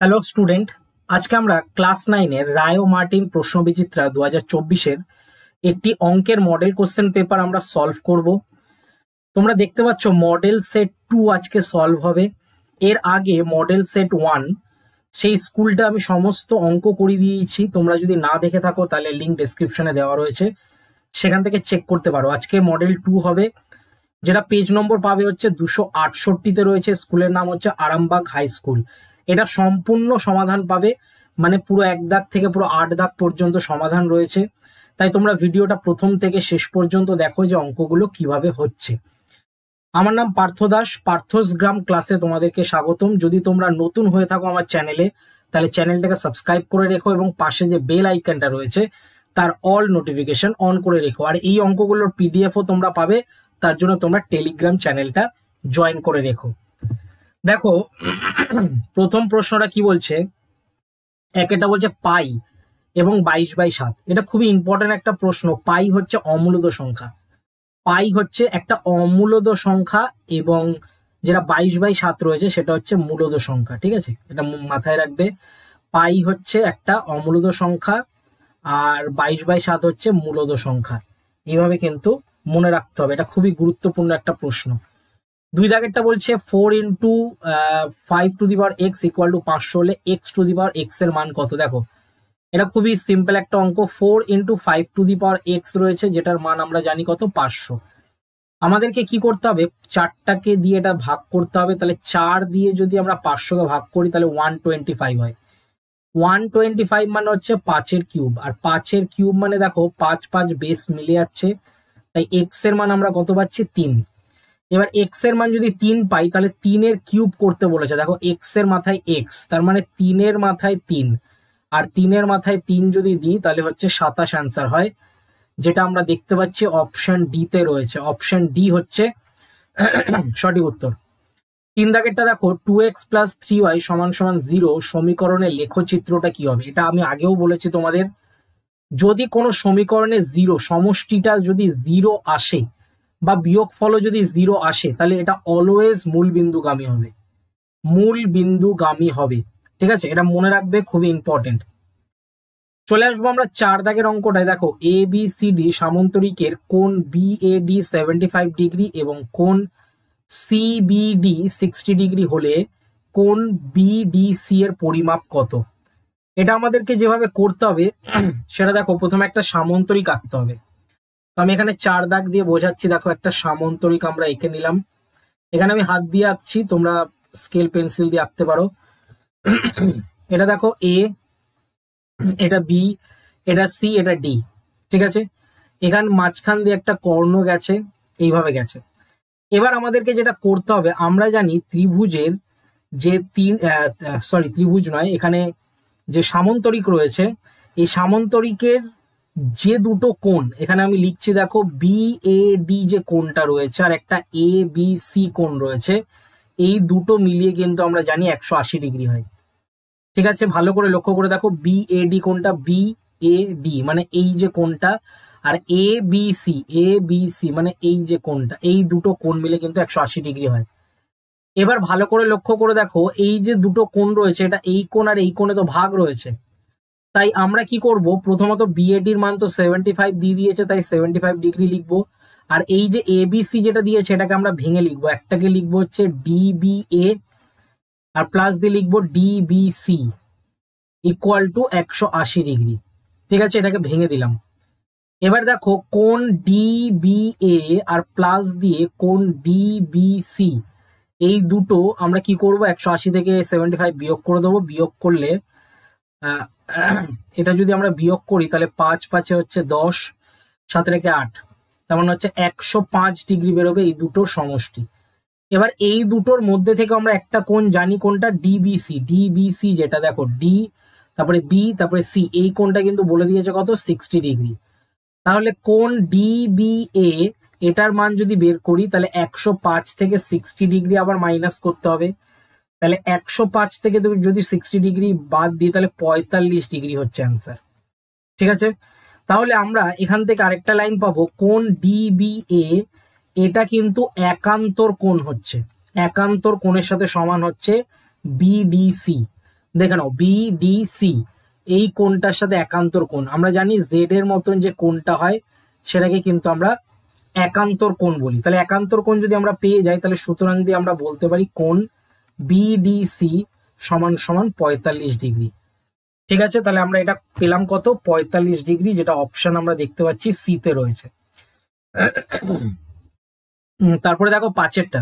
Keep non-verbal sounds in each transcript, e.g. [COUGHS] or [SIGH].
Hello student আজকে আমরা class নাইনের রায়ো মার্টিন প্রশ্নবিচিত্রা দু হাজার চব্বিশের একটি অঙ্কের মডেল কোশ্চেন পেপার আমরা সলভ করব তোমরা দেখতে পাচ্ছ মডেল সেট টু আজকে সলভ হবে এর আগে মডেল সেট ওয়ান সেই স্কুলটা আমি সমস্ত অঙ্ক করে দিয়েছি তোমরা যদি না দেখে থাকো তাহলে লিঙ্ক ডিসক্রিপশনে দেওয়া রয়েছে সেখান থেকে চেক করতে পারো আজকে মডেল টু হবে যেটা পেজ নম্বর পাবে হচ্ছে দুশো আটষট্টিতে রয়েছে স্কুলের নাম হচ্ছে আরামবাগ হাই স্কুল এটা সম্পূর্ণ সমাধান পাবে মানে পুরো এক দাগ থেকে পুরো আট দাগ পর্যন্ত সমাধান রয়েছে তাই তোমরা ভিডিওটা প্রথম থেকে শেষ পর্যন্ত দেখো যে অঙ্কগুলো কিভাবে হচ্ছে আমার নাম পার্থ দাস পার্থসগ্রাম ক্লাসে তোমাদেরকে স্বাগতম যদি তোমরা নতুন হয়ে থাকো আমার চ্যানেলে তাহলে চ্যানেলটাকে সাবস্ক্রাইব করে রেখো এবং পাশে যে বেল আইকনটা রয়েছে তার অল নোটিফিকেশন অন করে রেখো আর এই অঙ্কগুলোর পিডিএফও তোমরা পাবে তার জন্য তোমরা টেলিগ্রাম চ্যানেলটা জয়েন করে রেখো দেখো প্রথম প্রশ্নটা কি বলছে এক এটা বলছে পাই এবং বাইশ বাই সাত এটা খুবই ইম্পর্টেন্ট একটা প্রশ্ন পাই হচ্ছে অমূলদ সংখ্যা পাই হচ্ছে একটা অমূলদ সংখ্যা এবং যেটা বাইশ বাই সাত রয়েছে সেটা হচ্ছে মূলদ সংখ্যা ঠিক আছে এটা মাথায় রাখবে পাই হচ্ছে একটা অমূলদ সংখ্যা আর বাইশ বাই সাত হচ্ছে মূলদ সংখ্যা এইভাবে কিন্তু মনে রাখতে হবে এটা খুবই গুরুত্বপূর্ণ একটা প্রশ্ন দুই দাগেরটা বলছে four into five to the power x equal to পাঁচশো হলে x to the power x এর মান কত দেখো এটা খুবই সিম্পল একটা অঙ্ক four into five to the power x রয়েছে যেটার মান আমরা জানি কত পাঁচশো আমাদেরকে কি করতে হবে চারটাকে দিয়ে এটা ভাগ করতে হবে তাহলে চার দিয়ে যদি আমরা পাঁচশোকে ভাগ করি তাহলে ওয়ান টোয়েন্টি ফাইভ হয় ওয়ান টোয়েন্টি ফাইভ মানে হচ্ছে পাঁচের কিউব আর পাঁচের কিউব মানে দেখো পাঁচ পাঁচ বেস মিলে যাচ্ছে তাই এক্স এর মান আমরা কত পাচ্ছি তিন এবার এক্স এর মান যদি তিন পাই তাহলে তিনের কিউব করতে বলেছে দেখো এক্স এর মাথায় এক্স তার মানে তিনের মাথায় তিন আর তিনের মাথায় তিন যদি দিই তাহলে হচ্ছে সাতাশ অ্যান্সার হয় যেটা আমরা দেখতে পাচ্ছি অপশন ডিতে রয়েছে অপশন ডি হচ্ছে [COUGHS] সঠিক উত্তর তিন দাগেরটা দেখো two x plus three y সমান সমান জিরো সমীকরণের লেখচিত্রটা কি হবে এটা আমি আগেও বলেছি তোমাদের যদি কোনো সমীকরণে জিরো সমষ্টিটা যদি জিরো আসে বা বিয়োগ ফলও যদি জিরো আসে তাহলে এটা অলওয়েজ মূল বিন্দুগামী হবে মূল বিন্দুগামী হবে ঠিক আছে এটা মনে রাখবে খুবই ইম্পর্টেন্ট চলে আসবো আমরা চার দাগের অঙ্কটায় দেখো এ বি সি ডি সামন্তরিকের কোন B A D seventy five degree এবং কোন C B D sixty degree হলে কোন বিডিসি এর পরিমাপ কত এটা আমাদেরকে যেভাবে করতে হবে [CLEARS THROAT] সেটা দেখো প্রথমে একটা সামন্তরিক আঁকতে হবে আমি এখানে চার দাগ দিয়ে বোঝাচ্ছি দেখো একটা সামন্তরিক আমরা এঁকে নিলাম এখানে আমি হাত দিয়ে আঁকছি তোমরা স্কেল পেন্সিল দিয়ে আঁকতে পারো এটা দেখো এ এটা বি এটা সি এটা ডি ঠিক আছে এখান মাঝখান দিয়ে একটা কর্ণ গেছে এইভাবে গেছে এবার আমাদেরকে যেটা করতে হবে আমরা জানি ত্রিভুজের যে তিন সরি ত্রিভুজ নয় এখানে যে সামন্তরিক রয়েছে এই সামন্তরিকের যে দুটো কোণ এখানে আমি লিখছি দেখো বি এ ডি যে কোনটা রয়েছে আর একটা এ বি সি কোন রয়েছে এই দুটো মিলিয়ে কিন্তু আমরা জানি একশো আশি ডিগ্রি হয় ঠিক আছে ভালো করে লক্ষ্য করে দেখো বি এ ডি কোনটা বি এ ডি মানে এই যে কোনটা আর A B C A B C মানে এই যে কোনটা এই দুটো কোণ মিলে কিন্তু একশো আশি ডিগ্রি হয় এবার ভালো করে লক্ষ্য করে দেখো এই যে দুটো কোন রয়েছে এটা এই কোণ আর এই কোণে তো ভাগ রয়েছে তাই আমরা কি করব প্রথমত বিএডির মান তো সেভেন্টি ফাইভ দিয়ে দিয়েছে তাই সেভেন্টি ফাইভ ডিগ্রি লিখব আর এই যে এবিসি যেটা দিয়েছে এটাকে আমরা ভেঙে লিখবো একটাকে লিখবো হচ্ছে ডিবিএ আর প্লাস দিয়ে লিখবো ডিবিসি ইকুয়াল টু একশো আশি ডিগ্রি ঠিক আছে এটাকে ভেঙে দিলাম এবার দেখো কোন ডিবিএ আর প্লাস দিয়ে কোন ডিবিসি এই দুটো আমরা কি করব একশো আশি থেকে সেভেন্টি ফাইভ বিয়োগ করে দেবো বিয়োগ করলে [CLEARS THROAT] এটা যদি আমরা বিয়োগ করি তাহলে পাঁচ পাঁচে হচ্ছে দশ সাত রেখে আট তার মানে হচ্ছে একশো পাঁচ ডিগ্রি বেরোবে এই দুটো সমষ্টি এবার এই দুটোর মধ্যে থেকে আমরা একটা কোন জানি কোনটা ডিবিসি ডিবিসি যেটা দেখো ডি তারপরে বি তারপরে সি এই কোনটা কিন্তু বলে দিয়েছে কত সিক্সটি ডিগ্রি তাহলে কোন ডিবিএ এটার মান যদি বের করি তাহলে একশো পাঁচ থেকে সিক্সটি ডিগ্রি আবার মাইনাস করতে হবে তাহলে একশো পাঁচ থেকে তুমি যদি সিক্সটি ডিগ্রি বাদ দিই তাহলে পঁয়তাল্লিশ ডিগ্রি হচ্ছে অ্যান্সার ঠিক আছে তাহলে আমরা এখান থেকে আরেকটা লাইন পাবো কোন ডিবিএ এটা কিন্তু একান্তর কোণ হচ্ছে একান্তর কোণের সাথে সমান হচ্ছে বিডিসি দেখে নাও বিডিসি এই কোনটার সাথে একান্তর কোণ আমরা জানি জেড এর মতন যে কোনটা হয় সেটাকে কিন্তু আমরা একান্তর কোণ বলি তাহলে একান্তর কোণ যদি আমরা পেয়ে যাই তাহলে সুতরাং দিয়ে আমরা বলতে পারি কোন বিডিসি সমান সমান পঁয়তাল্লিশ ডিগ্রি ঠিক আছে তাহলে আমরা এটা পেলাম কত পঁয়তাল্লিশ ডিগ্রি যেটা অপশন আমরা দেখতে পাচ্ছি সিতে রয়েছে তারপরে দেখো পাঁচেরটা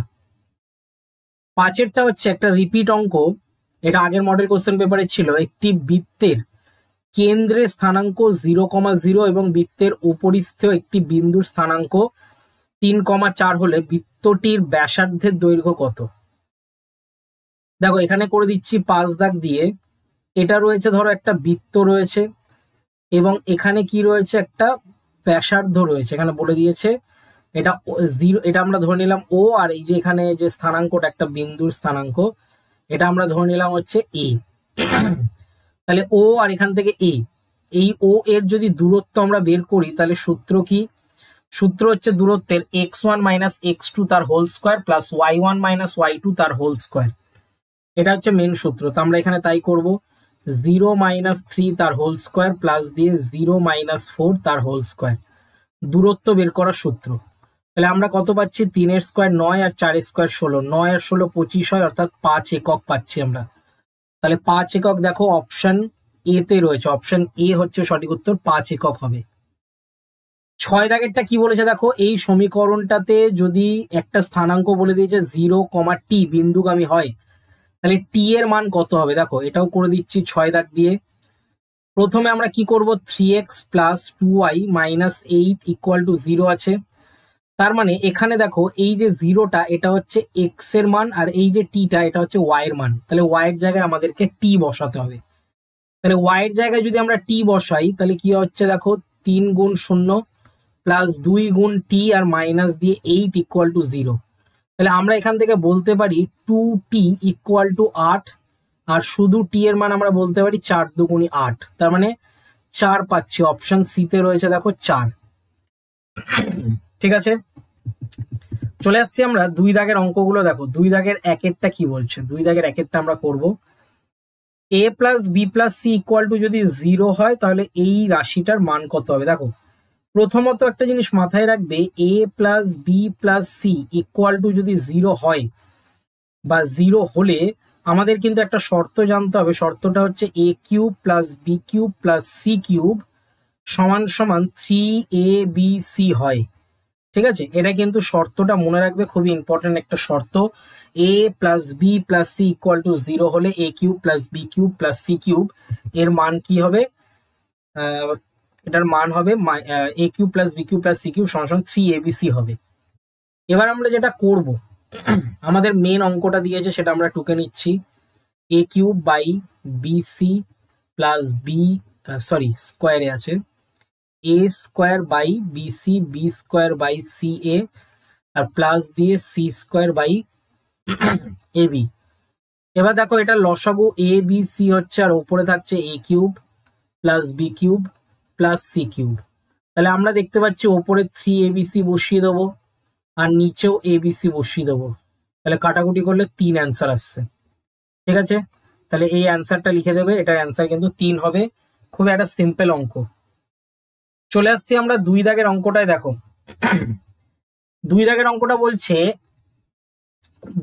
পাঁচেরটা হচ্ছে একটা রিপিট অঙ্ক এটা আগের মডেল কোশ্চেন পেপারে ছিল একটি বৃত্তের কেন্দ্রের স্থানাঙ্ক জিরো কমা জিরো এবং বৃত্তের উপরিস্থ একটি বিন্দুর স্থানাঙ্ক তিন কমা চার হলে বৃত্তটির ব্যাসার্ধের দৈর্ঘ্য কত দেখো এখানে করে দিচ্ছি পাঁচ দাগ দিয়ে এটা রয়েছে ধরো একটা বৃত্ত রয়েছে এবং এখানে কি রয়েছে একটা ব্যাসার্ধ রয়েছে এখানে বলে দিয়েছে এটা জিরো এটা আমরা ধরে নিলাম ও আর এই যে এখানে যে স্থানাঙ্কটা একটা বিন্দুর স্থানাঙ্ক এটা আমরা ধরে নিলাম হচ্ছে এ তাহলে ও আর এখান থেকে এ এই ও এর যদি দূরত্ব আমরা বের করি তাহলে সূত্র কি সূত্র হচ্ছে দূরত্বের x one minus x two তার whole square plus y one minus y two তার হোল স্কোয়ার এটা হচ্ছে মেন সূত্র তো আমরা এখানে তাই করব জিরো মাইনাস থ্রি তার হোল স্কোয়ার প্লাস দিয়ে জিরো মাইনাস ফোর তার হোল স্কোয়ার দূরত্ব বের করার সূত্র তাহলে আমরা কত পাচ্ছি তিনের স্কোয়ার নয় আর চার স্কোয়ার ষোলো নয় আর ষোলো পঁচিশ হয় অর্থাৎ পাঁচ একক পাচ্ছি আমরা তাহলে পাঁচ একক দেখো অপশন এ তে রয়েছে অপশন এ হচ্ছে সঠিক উত্তর পাঁচ একক হবে ছয় দাগেরটা কি বলেছে দেখো এই সমীকরণটাতে যদি একটা স্থানাঙ্ক বলে দিয়েছে জিরো কমা টি বিন্দুগামী হয় তাহলে টি এর মান কত হবে দেখো এটাও করে দিচ্ছি ছয় দাগ দিয়ে প্রথমে আমরা কি করব three x plus two Y minus eight equal to zero আছে তার মানে এখানে দেখো এই যে জিরোটা এটা হচ্ছে এক্স এর মান আর এই যে টিটা এটা হচ্ছে ওয়াই এর মান তাহলে ওয়াই এর জায়গায় আমাদেরকে টি বসাতে হবে তাহলে ওয়াই এর জায়গায় যদি আমরা টি বসাই তাহলে কি হচ্ছে দেখো তিন গুণ শূন্য প্লাস দুই গুণ টি আর মাইনাস দিয়ে এইট ইকুয়াল টু জিরো তাহলে আমরা এখান থেকে বলতে পারি টু টি ইকুয়াল টু আট আর শুধু টি এর মান আমরা বলতে পারি চার দুগুণি আট তার মানে চার পাচ্ছি অপশন সিতে রয়েছে দেখো চার ঠিক আছে চলে আসছি আমরা দুই দাগের অঙ্কগুলো দেখো দুই দাগের একেরটা কি বলছে দুই দাগের একেরটা আমরা করব a plus B plus c equal to যদি জিরো হয় তাহলে এই রাশিটার মান কত হবে দেখো প্রথমত একটা জিনিস মাথায় রাখবে a plus B plus c equal to যদি জিরো হয় বা জিরো হলে আমাদের কিন্তু একটা শর্ত জানতে হবে শর্তটা হচ্ছে a cube plus B cube plus C cube সমান সমান থ্রি এ বি সি হয় ঠিক আছে এটা কিন্তু শর্তটা মনে রাখবে খুবই ইম্পর্টেন্ট একটা শর্ত a plus B plus c equal to zero হলে a cube plus B cube plus C cube এর মান কি হবে এটার মান হবে a cube plus b cube plus c cube সমান থ্রি এবিসি হবে এবার আমরা যেটা করব [CLEARS THROAT] আমাদের মেন অঙ্কটা দিয়েছে সেটা আমরা টুকে নিচ্ছি a cube by bc plus b sorry স্কোয়ারে আছে a square by bc b square by c a আর প্লাস দিয়ে c square by a b এবার দেখো এটা লসাগু এ বি সি হচ্ছে আর ওপরে থাকছে a cube plus B cube plus C cube তাহলে আমরা দেখতে পাচ্ছি ওপরে থ্রি এবিসি বসিয়ে দেবো আর নিচেও এবিসি বসিয়ে দেবো তাহলে কাটাকুটি করলে তিন অ্যান্সার আসছে ঠিক আছে তাহলে এই অ্যান্সারটা লিখে দেবে এটার অ্যান্সার কিন্তু তিন হবে খুব একটা সিম্পল অঙ্ক চলে আসছি আমরা দুই দাগের অঙ্কটায় দেখো দুই দাগের অঙ্কটা বলছে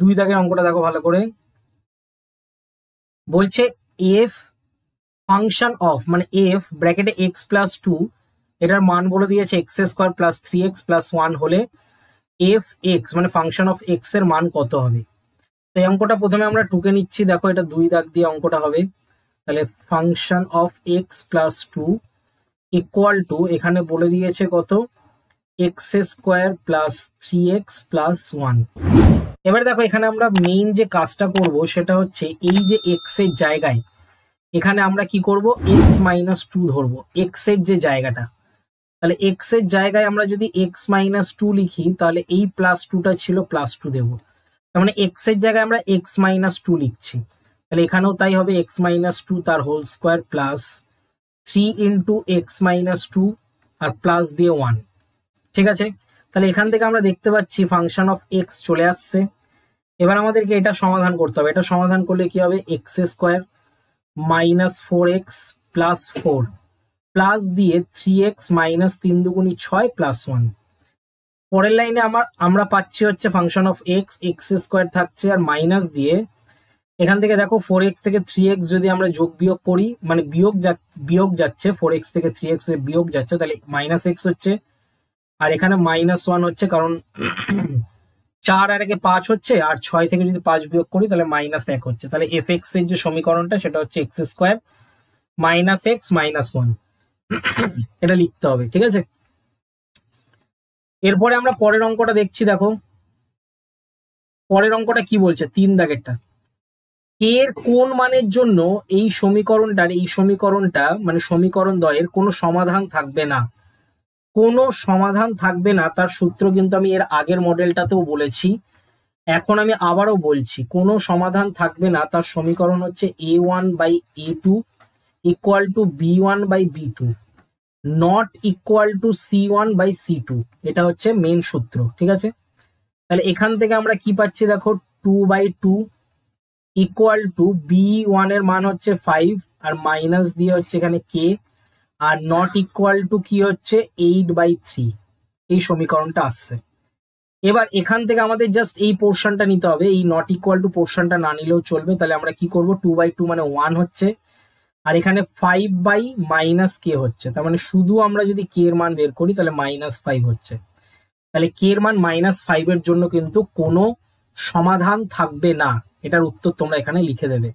দুই দাগের অঙ্কটা দেখো ভালো করে বলছে এফ ফাংশন অফ মানে এফ ব্র্যাকেটে এক্স প্লাস টু এটার মান বলে দিয়েছে x square plus three x plus one হলে এফ এক্স মানে ফাংশন অফ এক্স এর মান কত হবে তো এই অঙ্কটা প্রথমে আমরা টুকে নিচ্ছি দেখো এটা দুই দাগ দিয়ে অঙ্কটা হবে তাহলে function of x plus two equal to এখানে বলে দিয়েছে কত x square plus three x plus one এবার দেখো এখানে আমরা মেইন যে কাজটা করব সেটা হচ্ছে এই যে এক্স এর জায়গায় এখানে আমরা কি করব এক্স মাইনাস টু ধরবো এক্স এর যে জায়গাটা তাহলে এক্স এর জায়গায় আমরা যদি এক্স মাইনাস টু লিখি তাহলে এই প্লাস টুটা ছিল প্লাস টু দেবো তার মানে এক্স এর জায়গায় আমরা এক্স মাইনাস টু লিখছি তাহলে এখানেও তাই হবে এক্স মাইনাস টু তার whole square plus three into x minus two আর প্লাস দিয়ে ওয়ান ঠিক আছে তাহলে এখান থেকে আমরা দেখতে পাচ্ছি ফাংশন অফ এক্স চলে আসছে এবার আমাদেরকে এটা সমাধান করতে হবে এটা সমাধান করলে কি হবে x square minus four x plus four plus দিয়ে থ্রি এক্স মাইনাস তিন দুগুণি ছয় প্লাস ওয়ান পরের লাইনে আমার আমরা পাচ্ছি হচ্ছে function of x x square থাকছে আর মাইনাস দিয়ে এখান থেকে দেখো ফোর এক্স থেকে থ্রি এক্স যদি আমরা যোগ বিয়োগ করি মানে বিয়োগ বিয়োগ যাচ্ছে ফোর এক্স থেকে থ্রি এক্স বিয়োগ যাচ্ছে তাহলে মাইনাস এক্স হচ্ছে আর এখানে মাইনাস ওয়ান হচ্ছে কারণ চার আর একে পাঁচ হচ্ছে আর ছয় থেকে যদি পাঁচ বিয়োগ করি তাহলে মাইনাস এক হচ্ছে তাহলে এফ এক্স এর যে সমীকরণটা সেটা হচ্ছে x square minus x minus one এটা লিখতে হবে ঠিক আছে এরপরে আমরা পরের অঙ্কটা দেখছি দেখো পরের অঙ্কটা কি বলছে তিন দাগেরটা এর কোন মানের জন্য এই সমীকরণটার এই সমীকরণটা মানে সমীকরণ দয়ের কোনো সমাধান থাকবে না কোনো সমাধান থাকবে না তার সূত্র কিন্তু আমি এর আগের মডেলটাতেও বলেছি এখন আমি আবারও বলছি কোনো সমাধান থাকবে না তার সমীকরণ হচ্ছে a one by a two equal to b one by b two not equal to c one by c two এটা হচ্ছে মেন সূত্র ঠিক আছে তাহলে এখান থেকে আমরা কি পাচ্ছি দেখো two by two equal to b ওয়ানের মান হচ্ছে ফাইভ আর মাইনাস দিয়ে হচ্ছে এখানে কে আর নট ইকুয়াল টু কি হচ্ছে এইট বাই থ্রি এই সমীকরণটা আসছে এবার এখান থেকে আমাদের জাস্ট এই পোর্শনটা নিতে হবে এই নট ইকুয়াল টু পোর্শনটা না নিলেও চলবে তাহলে আমরা কি করব টু বাই টু মানে ওয়ান হচ্ছে আর এখানে ফাইভ বাই মাইনাস কে হচ্ছে তার মানে শুধু আমরা যদি কে এর মান বের করি তাহলে মাইনাস ফাইভ হচ্ছে তাহলে কে এর মান মাইনাস ফাইভ এর জন্য কিন্তু কোনো সমাধান থাকবে না এটার উত্তর তোমরা এখানে লিখে দেবে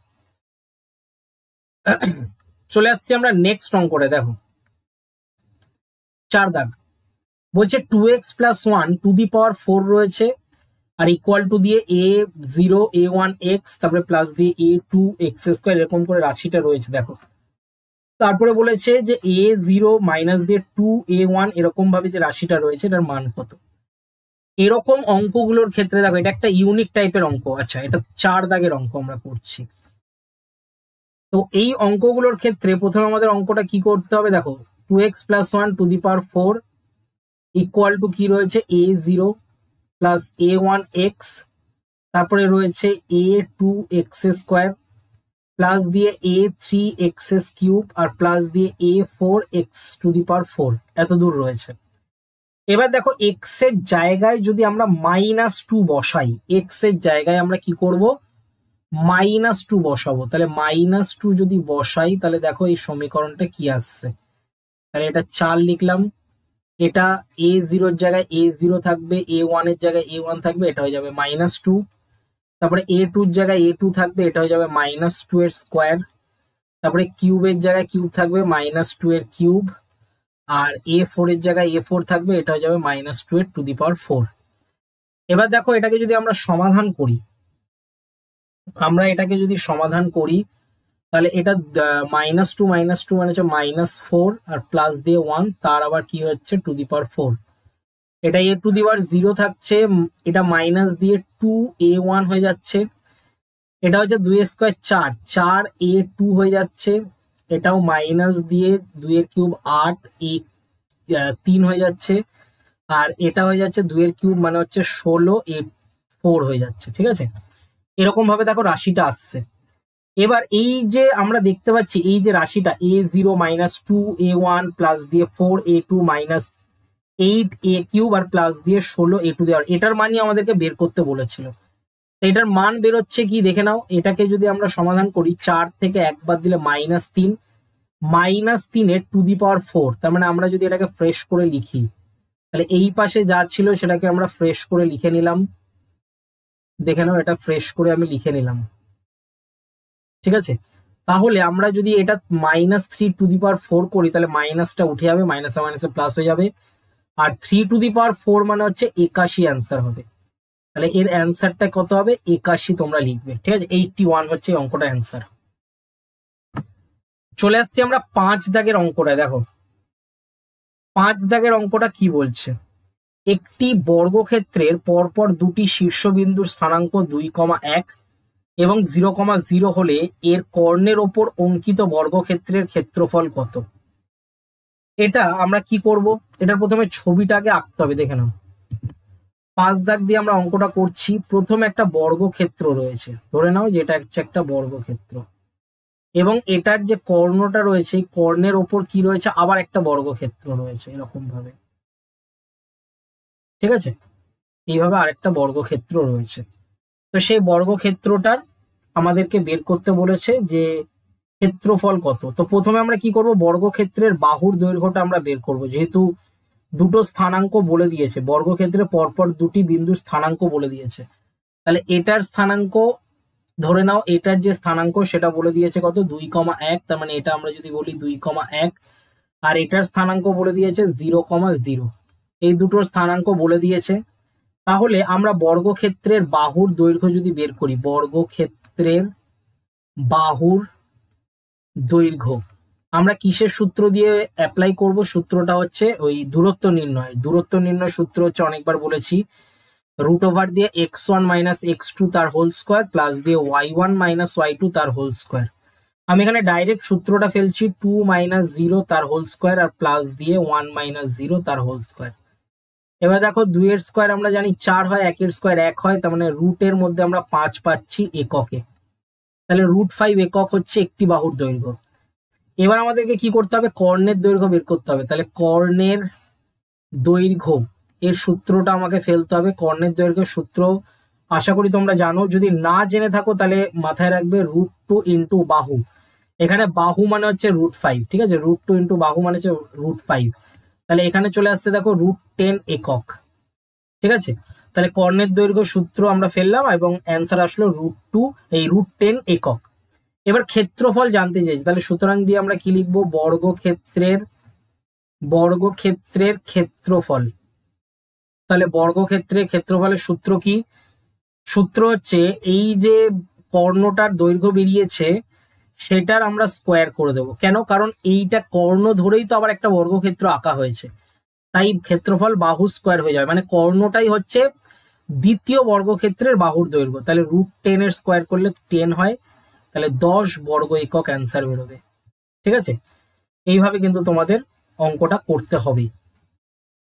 চলে আসছি আমরা নেক্সট অঙ্করে দেখো চার দাগ বলছে two x plus one to the power four রয়েছে আর ইকুয়াল টু দিয়ে a zero a one x তারপরে প্লাস দিয়ে এ টু এক্স স্কোয়ার এরকম করে রাশিটা রয়েছে দেখো তারপরে বলেছে যে এ জিরো মাইনাস দিয়ে টু এ ওয়ান এরকম ভাবে যে রাশিটা রয়েছে এটার মান কত এরকম অঙ্কগুলোর ক্ষেত্রে দেখো এটা একটা ইউনিক টাইপের অঙ্ক আচ্ছা এটা চার দাগের অঙ্ক আমরা করছি তো এই অঙ্কগুলোর ক্ষেত্রে প্রথমে আমাদের অঙ্কটা কি করতে হবে দেখো two x plus one to the power four equal to কি রয়েছে a zero plus a one x তারপরে রয়েছে a two x square plus দিয়ে এ থ্রি এক্স এস কিউব আর প্লাস দিয়ে a four x to the power four এত দূর রয়েছে এবার দেখো এক্স এর জায়গায় যদি আমরা মাইনাস টু বসাই এক্স এর জায়গায় আমরা কি করবো মাইনাস টু বসাবো তাহলে মাইনাস টু যদি বসাই তাহলে দেখো এই সমীকরণটা কি আসছে তাহলে এটা চার লিখলাম এটা এ জিরোর জায়গায় এ জিরো থাকবে এ ওয়ানের জায়গায় এ ওয়ান থাকবে এটা হয়ে যাবে মাইনাস টু তারপরে এ টুর জায়গায় এ টু থাকবে এটা হয়ে যাবে মাইনাস টু এর স্কোয়ার তারপরে কিউবের জায়গায় কিউব থাকবে মাইনাস টু এর কিউব আর এ ফোর এর জায়গায় এ ফোর থাকবে এটা হয়ে যাবে মাইনাস টু এর টু দি পাওয়ার ফোর এবার দেখো এটাকে যদি আমরা সমাধান করি আমরা এটাকে যদি সমাধান করি তাহলে এটা মাইনাস টু মাইনাস টু মানে হচ্ছে মাইনাস ফোর আর প্লাস দিয়ে ওয়ান তার আবার কি হচ্ছে টু দি পাওয়ার ফোর এটা এ টু দি পাওয়ার জিরো থাকছে এটা মাইনাস দিয়ে টু এ ওয়ান হয়ে যাচ্ছে এটা হচ্ছে দুই স্কোয়ার চার চার এ টু হয়ে যাচ্ছে এটাও মাইনাস দিয়ে এর কিউব আট এ তিন হয়ে যাচ্ছে আর এটা হয়ে যাচ্ছে এর কিউব মানে হচ্ছে ষোলো এ ফোর হয়ে যাচ্ছে ঠিক আছে এরকম ভাবে দেখো রাশিটা আসছে এবার এই যে আমরা দেখতে পাচ্ছি এই যে রাশিটা a zero minus two a one plus দিয়ে four a two minus eight a cube আর প্লাস দিয়ে ষোলো এ টু দেওয়ার এটার মানই আমাদেরকে বের করতে বলেছিল এটার মান বেরোচ্ছে কি দেখে নাও এটাকে যদি আমরা সমাধান করি চার থেকে একবার দিলে মাইনাস তিন মাইনাস তিনের টু দি পাওয়ার ফোর তার মানে আমরা যদি এটাকে ফ্রেশ করে লিখি তাহলে এই পাশে যা ছিল সেটাকে আমরা ফ্রেশ করে লিখে নিলাম দেখে নাও এটা ফ্রেশ করে আমি লিখে নিলাম ঠিক আছে তাহলে আমরা যদি এটা minus three to the power four করি তাহলে মাইনাসটা উঠে যাবে মাইনাসে মাইনাসে প্লাস হয়ে যাবে আর three to the power four মানে হচ্ছে একাশি অ্যান্সার হবে তাহলে এর অ্যান্সারটা কত হবে একাশি তোমরা লিখবে ঠিক আছে এইটটি ওয়ান হচ্ছে অঙ্কটা অ্যান্সার চলে আসছি আমরা পাঁচ দাগের অঙ্কটা দেখো পাঁচ দাগের অঙ্কটা কি বলছে একটি বর্গক্ষেত্রের পরপর দুটি শীর্ষবিন্দুর স্থানাঙ্ক দুই কমা এক এবং জিরো কমা জিরো হলে এর কর্ণের ওপর অঙ্কিত বর্গক্ষেত্রের ক্ষেত্রফল কত এটা আমরা কি করব এটা প্রথমে ছবিটাকে আঁকতে হবে দেখে নাও পাঁচ দাগ দিয়ে আমরা অঙ্কটা করছি প্রথমে একটা বর্গক্ষেত্র রয়েছে ধরে নাও এটা হচ্ছে একটা বর্গক্ষেত্র এবং এটার যে কর্ণটা রয়েছে কর্ণের ওপর কি রয়েছে আবার একটা বর্গক্ষেত্র রয়েছে এরকম ভাবে ঠিক আছে এইভাবে আরেকটা বর্গক্ষেত্র রয়েছে তো সেই বর্গক্ষেত্রটার আমাদেরকে বের করতে বলেছে যে ক্ষেত্রফল কত তো প্রথমে আমরা কি করব বর্গক্ষেত্রের বাহুর দৈর্ঘ্যটা আমরা বের করব যেহেতু দুটো স্থানাঙ্ক বলে দিয়েছে বর্গক্ষেত্রে পরপর দুটি বিন্দুর স্থানাঙ্ক বলে দিয়েছে তাহলে এটার স্থানাঙ্ক ধরে নাও এটার যে স্থানাঙ্ক সেটা বলে দিয়েছে কত দুই কমা এক তার মানে এটা আমরা যদি বলি দুই কমা এক আর এটার স্থানাঙ্ক বলে দিয়েছে জিরো কমা জিরো এই দুটোর স্থানাঙ্ক বলে দিয়েছে তাহলে আমরা বর্গক্ষেত্রের বাহুর দৈর্ঘ্য যদি বের করি বর্গক্ষেত্রের বাহুর দৈর্ঘ্য আমরা কিসের সূত্র দিয়ে অ্যাপ্লাই করব সূত্রটা হচ্ছে ওই দূরত্ব নির্ণয় দূরত্ব নির্ণয় সূত্র হচ্ছে অনেকবার বলেছি রুট ওভার দিয়ে x one minus x two তার হোল স্কোয়ার প্লাস দিয়ে y one minus y two তার হোল স্কোয়ার আমি এখানে ডাইরেক্ট সূত্রটা ফেলছি টু মাইনাস জিরো তার হোল স্কোয়ার আর প্লাস দিয়ে ওয়ান মাইনাস জিরো তার হোল স্কোয়ার এবার দেখো দুইয়ের স্কোয়ার আমরা জানি চার হয় একের স্কোয়ার এক হয় তার মানে রুটের মধ্যে আমরা পাঁচ পাচ্ছি এককে তাহলে রুট ফাইভ একক হচ্ছে একটি বাহুর দৈর্ঘ্য এবার আমাদেরকে কি করতে হবে কর্ণের দৈর্ঘ্য বের করতে হবে তাহলে কর্ণের দৈর্ঘ্য এর সূত্রটা আমাকে ফেলতে হবে কর্ণের দৈর্ঘ্য সূত্র আশা করি তোমরা জানো যদি না জেনে থাকো তাহলে মাথায় রাখবে রুট টু ইন্টু বাহু এখানে বাহু মানে হচ্ছে রুট ফাইভ ঠিক আছে রুট টু ইন্টু বাহু মানে হচ্ছে রুট ফাইভ তাহলে এখানে চলে আসছে দেখো রুট টেন একক ঠিক আছে তাহলে কর্ণের দৈর্ঘ্য সূত্র আমরা ফেললাম এবং অ্যান্সার আসলো রুট টু এই রুট টেন একক এবার ক্ষেত্রফল জানতে চাইছি তাহলে সুতরাং দিয়ে আমরা কি লিখবো বর্গক্ষেত্রের বর্গক্ষেত্রের ক্ষেত্রফল তাহলে বর্গক্ষেত্রের ক্ষেত্রফলের সূত্র কি সূত্র হচ্ছে এই যে কর্ণটার দৈর্ঘ্য বেরিয়েছে সেটার আমরা স্কোয়ার করে দেব কেন কারণ এইটা কর্ণ ধরেই তো আবার একটা বর্গক্ষেত্র আঁকা হয়েছে তাই ক্ষেত্রফল বাহু স্কোয়ার হয়ে যাবে মানে কর্ণটাই হচ্ছে দ্বিতীয় বর্গক্ষেত্রের বাহুর দৈর্ঘ্য তাহলে রুট টেন এর স্কোয়ার করলে টেন হয় তাহলে দশ বর্গ একক অ্যান্সার বেরোবে ঠিক আছে এইভাবে কিন্তু তোমাদের অঙ্কটা করতে হবে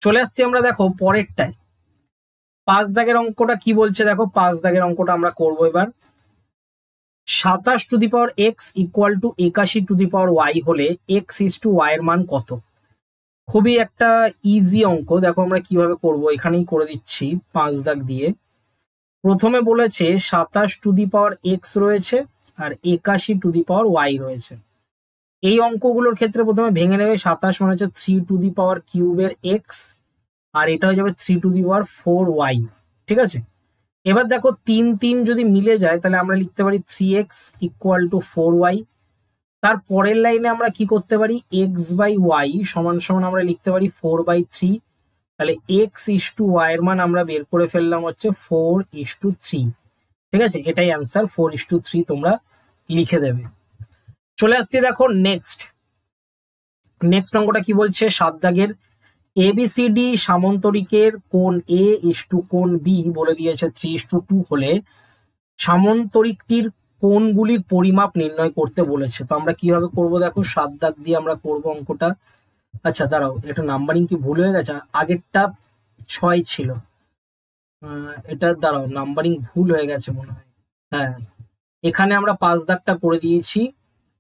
চলে আসছি আমরা দেখো পরেরটায় পাঁচ দাগের অঙ্কটা কি বলছে দেখো পাঁচ দাগের অঙ্কটা আমরা করবো এবার সাতাশ to the power x equal to একাশি টু দি পাওয়ার ওয়াই হলে এক্স ইস টু ওয়াই এর মান কত খুবই একটা ইজি অঙ্ক দেখো আমরা কিভাবে করব এখানেই করে দিচ্ছি পাঁচ দাগ দিয়ে প্রথমে বলেছে সাতাশ টু দি পাওয়ার এক্স রয়েছে আর একাশি টু দি পাওয়ার ওয়াই রয়েছে এই অঙ্কগুলোর ক্ষেত্রে প্রথমে ভেঙে নেবে সাতাশ মানে হচ্ছে থ্রি টু দি পাওয়ার কিউবের এক্স আর এটা হয়ে যাবে three to the power four y ঠিক আছে এবার দেখো তিন তিন যদি মিলে যায় তাহলে আমরা লিখতে পারি three x equal to four y তার পরের লাইনে আমরা কি করতে পারি এক্স বাই ওয়াই সমান সমান আমরা লিখতে পারি ফোর বাই থ্রি তাহলে এক্স ইস টু ওয়াই এর মান আমরা বের করে ফেললাম হচ্ছে ফোর ইস টু থ্রি ঠিক আছে এটাই answer four is to three তোমরা লিখে দেবে চলে আসছি দেখো নেক্সট নেক্সট অঙ্কটা কি বলছে সাত দাগের এবিসিডি সামন্তরিকের কোন এ ইস টু কোন বি বলে দিয়েছে থ্রি ইস টু টু হলে সামন্তরিকটির কোনগুলির পরিমাপ নির্ণয় করতে বলেছে তো আমরা কিভাবে করব দেখো সাত দাগ দিয়ে আমরা করব অঙ্কটা আচ্ছা দাঁড়াও এটা নাম্বারিং কি ভুল হয়ে গেছে আগেরটা ছয় ছিল এটা দাঁড়াও নাম্বারিং ভুল হয়ে গেছে মনে হয় হ্যাঁ এখানে আমরা পাঁচ দাগটা করে দিয়েছি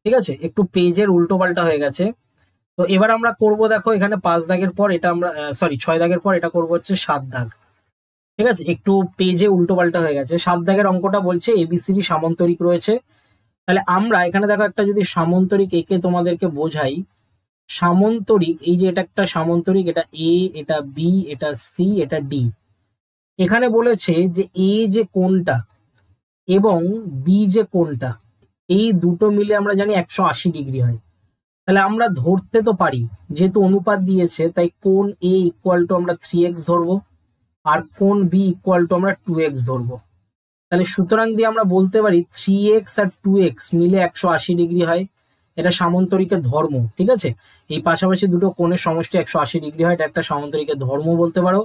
ঠিক আছে একটু পেজের উল্টো পাল্টা হয়ে গেছে তো এবার আমরা করব দেখো এখানে পাঁচ দাগের পর এটা আমরা সরি ছয় দাগের পর এটা করব হচ্ছে সাত দাগ ঠিক আছে একটু পেজে উল্টো পাল্টা হয়ে গেছে সাত দাগের অঙ্কটা বলছে এবিসিডি সামন্তরিক রয়েছে তাহলে আমরা এখানে দেখো একটা যদি সামন্তরিক একে তোমাদেরকে বোঝাই সামন্তরিক এই যে এটা একটা সামান্তরিক এটা এ এটা বি এটা সি এটা ডি এখানে বলেছে যে এ যে কোনটা এবং বি যে কোনটা এই দুটো মিলে আমরা জানি একশো আশি ডিগ্রি হয় তাহলে আমরা ধরতে তো পারি যেহেতু অনুপাত দিয়েছে তাই কোন এ ইকুয়াল টু আমরা থ্রি এক্স ধরবো আর কোন বি ইকুয়াল টু আমরা টু এক্স ধরবো তাহলে সুতরাং দিয়ে আমরা বলতে পারি থ্রি এক্স আর টু এক্স মিলে একশো আশি ডিগ্রি হয় এটা সামন্তরিকের ধর্ম ঠিক আছে এই পাশাপাশি দুটো কোণের সমষ্টি একশো আশি ডিগ্রি হয় এটা একটা সামন্তরিকের ধর্ম বলতে পারো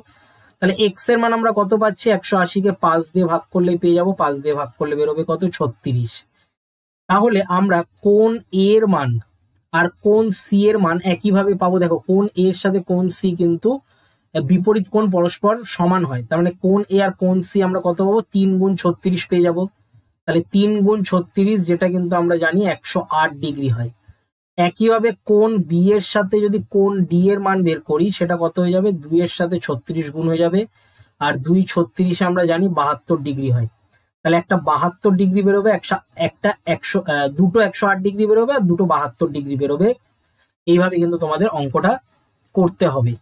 তাহলে এক্স এর মান আমরা কত পাচ্ছি একশো আশিকে পাঁচ দিয়ে ভাগ করলে পেয়ে যাবো পাঁচ দিয়ে ভাগ করলে বেরোবে কত ছত্রিশ তাহলে আমরা কোন এর মান আর কোন সি এর মান একইভাবে পাবো দেখো কোন এ এর সাথে কোন সি কিন্তু বিপরীত কোন পরস্পর সমান হয় তার মানে কোন এ আর কোন সি আমরা কত পাবো তিন গুণ ছত্রিশ পেয়ে যাব তাহলে তিন গুণ ছত্রিশ যেটা কিন্তু আমরা জানি একশো আট ডিগ্রি হয় একইভাবে কোন বি এর সাথে যদি কোন ডি এর মান বের করি সেটা কত হয়ে যাবে দুই এর সাথে ছত্রিশ গুণ হয়ে যাবে আর দুই ছত্রিশে আমরা জানি বাহাত্তর ডিগ্রি হয় তাহলে একটা বাহাত্তর ডিগ্রি বেরোবে একশো একটা একশো দুটো একশো আট ডিগ্রি বেরোবে আর দুটো বাহাত্তর ডিগ্রি বেরোবে এইভাবে কিন্তু তোমাদের অঙ্কটা করতে হবে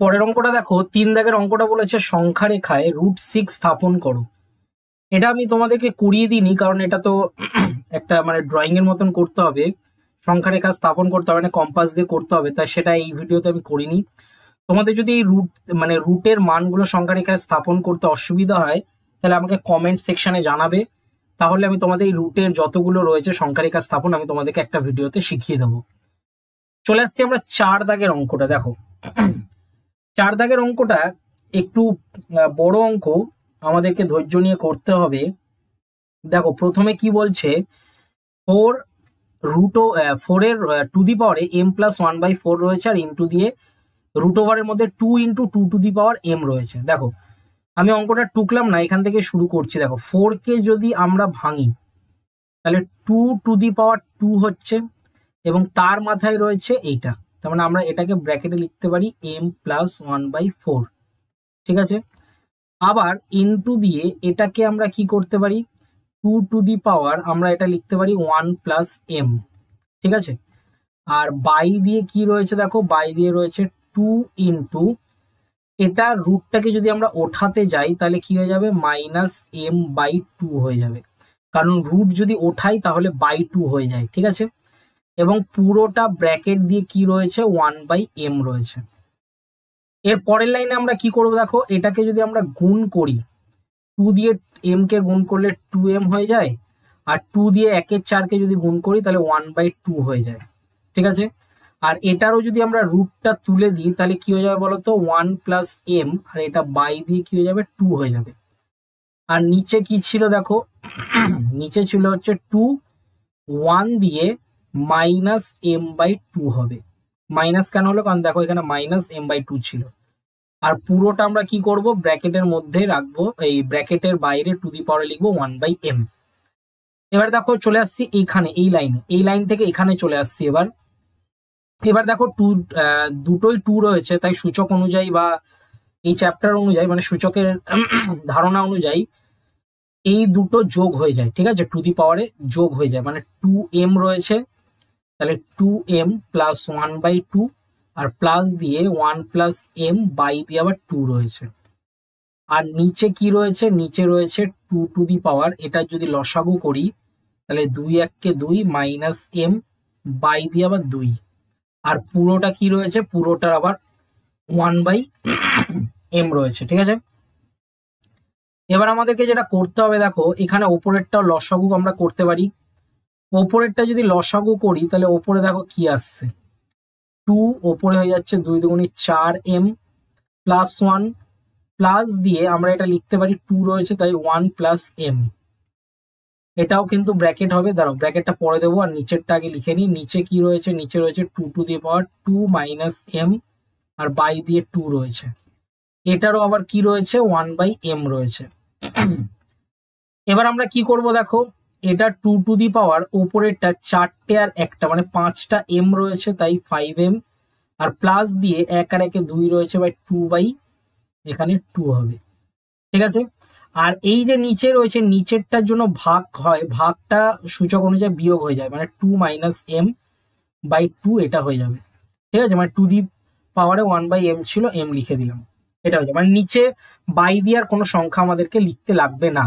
পরের অঙ্কটা দেখো তিন দাগের অঙ্কটা বলেছে সংখ্যা রেখায় রুট সিক্স স্থাপন করো এটা আমি তোমাদেরকে করিয়ে দিইনি কারণ এটা তো [CLEARS THROAT] একটা মানে ড্রয়িং এর মতন করতে হবে সংখ্যা রেখা স্থাপন করতে হবে মানে কম্পাস দিয়ে করতে হবে তাই সেটা এই ভিডিওতে আমি করিনি তোমাদের যদি এই রুট মানে রুটের মানগুলো সংখ্যা রেখায় স্থাপন করতে অসুবিধা হয় তাহলে আমাকে কমেন্ট সেকশনে জানাবে তাহলে আমি তোমাদের এই রুটের যতগুলো রয়েছে সংখ্যা রেখা স্থাপন আমি তোমাদেরকে একটা ভিডিওতে শিখিয়ে দেবো চলে আসছি আমরা চার দাগের অঙ্কটা দেখো [CLEARS THROAT] চার দাগের অঙ্কটা একটু বড় অঙ্ক আমাদেরকে ধৈর্য নিয়ে করতে হবে দেখো প্রথমে কি বলছে ফোর রুট ফোরের টু দি পাওয়ারে M plus one by four রয়েছে আর ইন্টু দিয়ে রুট ওভারের মধ্যে two into two to the power M রয়েছে দেখো আমি অঙ্কটা টুকলাম না এখান থেকে শুরু করছি দেখো ফোরকে যদি আমরা ভাঙি তাহলে two to the power two হচ্ছে এবং তার মাথায় রয়েছে এইটা তার মানে আমরা এটাকে ব্র্যাকেটে লিখতে পারি M plus one by four ঠিক আছে আবার ইনটু দিয়ে এটাকে আমরা কি করতে পারি টু টু দি পাওয়ার আমরা এটা লিখতে পারি ওয়ান প্লাস এম ঠিক আছে আর বাই দিয়ে কি রয়েছে দেখো বাই দিয়ে রয়েছে টু ইনটু এটা রুটটাকে যদি আমরা ওঠাতে যাই তাহলে কি হয়ে যাবে মাইনাস এম বাই টু হয়ে যাবে কারণ রুট যদি ওঠাই তাহলে বাই টু হয়ে যায় ঠিক আছে এবং পুরোটা ব্র্যাকেট দিয়ে কি রয়েছে ওয়ান বাই এম রয়েছে এর পরের লাইনে আমরা কি করব দেখো এটাকে যদি আমরা গুণ করি টু দিয়ে এম কে গুণ করলে টু এম হয়ে যায় আর টু দিয়ে একের চারকে যদি গুণ করি তাহলে ওয়ান বাই টু হয়ে যায় ঠিক আছে আর এটারও যদি আমরা রুটটা তুলে দিই তাহলে কি হয়ে যাবে বলতো ওয়ান প্লাস এম আর এটা বাই দিয়ে কি হয়ে যাবে টু হয়ে যাবে আর নিচে কি ছিল দেখো [CLEARS THROAT] নিচে ছিল হচ্ছে টু ওয়ান দিয়ে মাইনাস এম বাই টু হবে মাইনাস কেন হলো কারণ দেখো এখানে মাইনাস এম বাই টু ছিল আর পুরোটা আমরা কি করব ব্র্যাকেটের মধ্যে রাখবো এই ব্র্যাকেটের বাইরে টু দি পাওয়ারে লিখবো ওয়ান বাই এম এবার দেখো চলে আসছি এইখানে এই লাইনে এই লাইন থেকে এখানে চলে আসছি এবার এবার দেখো টু দুটোই টু রয়েছে তাই সূচক অনুযায়ী বা এই চ্যাপ্টার অনুযায়ী মানে সূচকের [CLEARS THROAT] ধারণা অনুযায়ী এই দুটো যোগ হয়ে যায় ঠিক আছে টু দি পাওয়ারে যোগ হয়ে যায় মানে টু এম রয়েছে তাহলে two M plus one by two আর প্লাস দিয়ে ওয়ান প্লাস এম বাই দিয়ে আবার টু রয়েছে আর নিচে কি রয়েছে নিচে রয়েছে টু টু দি পাওয়ার এটা যদি লসাগু করি তাহলে দুই এককে দুই মাইনাস এম বাই দিয়ে আবার দুই আর পুরোটা কি রয়েছে পুরোটার আবার ওয়ান বাই এম রয়েছে ঠিক আছে এবার আমাদেরকে যেটা করতে হবে দেখো এখানে ওপরেরটাও লসাগু আমরা করতে পারি ওপরেরটা যদি লসাগু করি তাহলে ওপরে দেখো কি আসছে টু ওপরে হয়ে যাচ্ছে দুই দুগুণি চার এম প্লাস ওয়ান প্লাস দিয়ে আমরা এটা লিখতে পারি টু রয়েছে তাই ওয়ান প্লাস এম এটাও কিন্তু ব্র্যাকেট হবে দাঁড়াও ব্র্যাকেটটা পরে দেবো আর নিচেরটা আগে লিখে নিই নিচে কি রয়েছে নিচে রয়েছে টু টু দিয়ে পাওয়ার টু মাইনাস এম আর বাই দিয়ে টু রয়েছে এটারও আবার কি রয়েছে ওয়ান বাই এম রয়েছে এবার আমরা কি করব দেখো এটা টু টু দি পাওয়ার ওপরেরটা চারটে আর একটা মানে পাঁচটা এম রয়েছে তাই ফাইভ এম আর প্লাস দিয়ে এক আর একে দুই রয়েছে বাই টু বাই এখানে টু হবে ঠিক আছে আর এই যে নিচে রয়েছে নিচেরটার জন্য ভাগ হয় ভাগটা সূচক অনুযায়ী বিয়োগ হয়ে যায় মানে two minus M by two এটা হয়ে যাবে ঠিক আছে মানে টু দি পাওয়ারে ওয়ান বাই এম ছিল এম লিখে দিলাম এটা হয়ে যাবে মানে নিচে বাই দিয়ে আর কোনো সংখ্যা আমাদেরকে লিখতে লাগবে না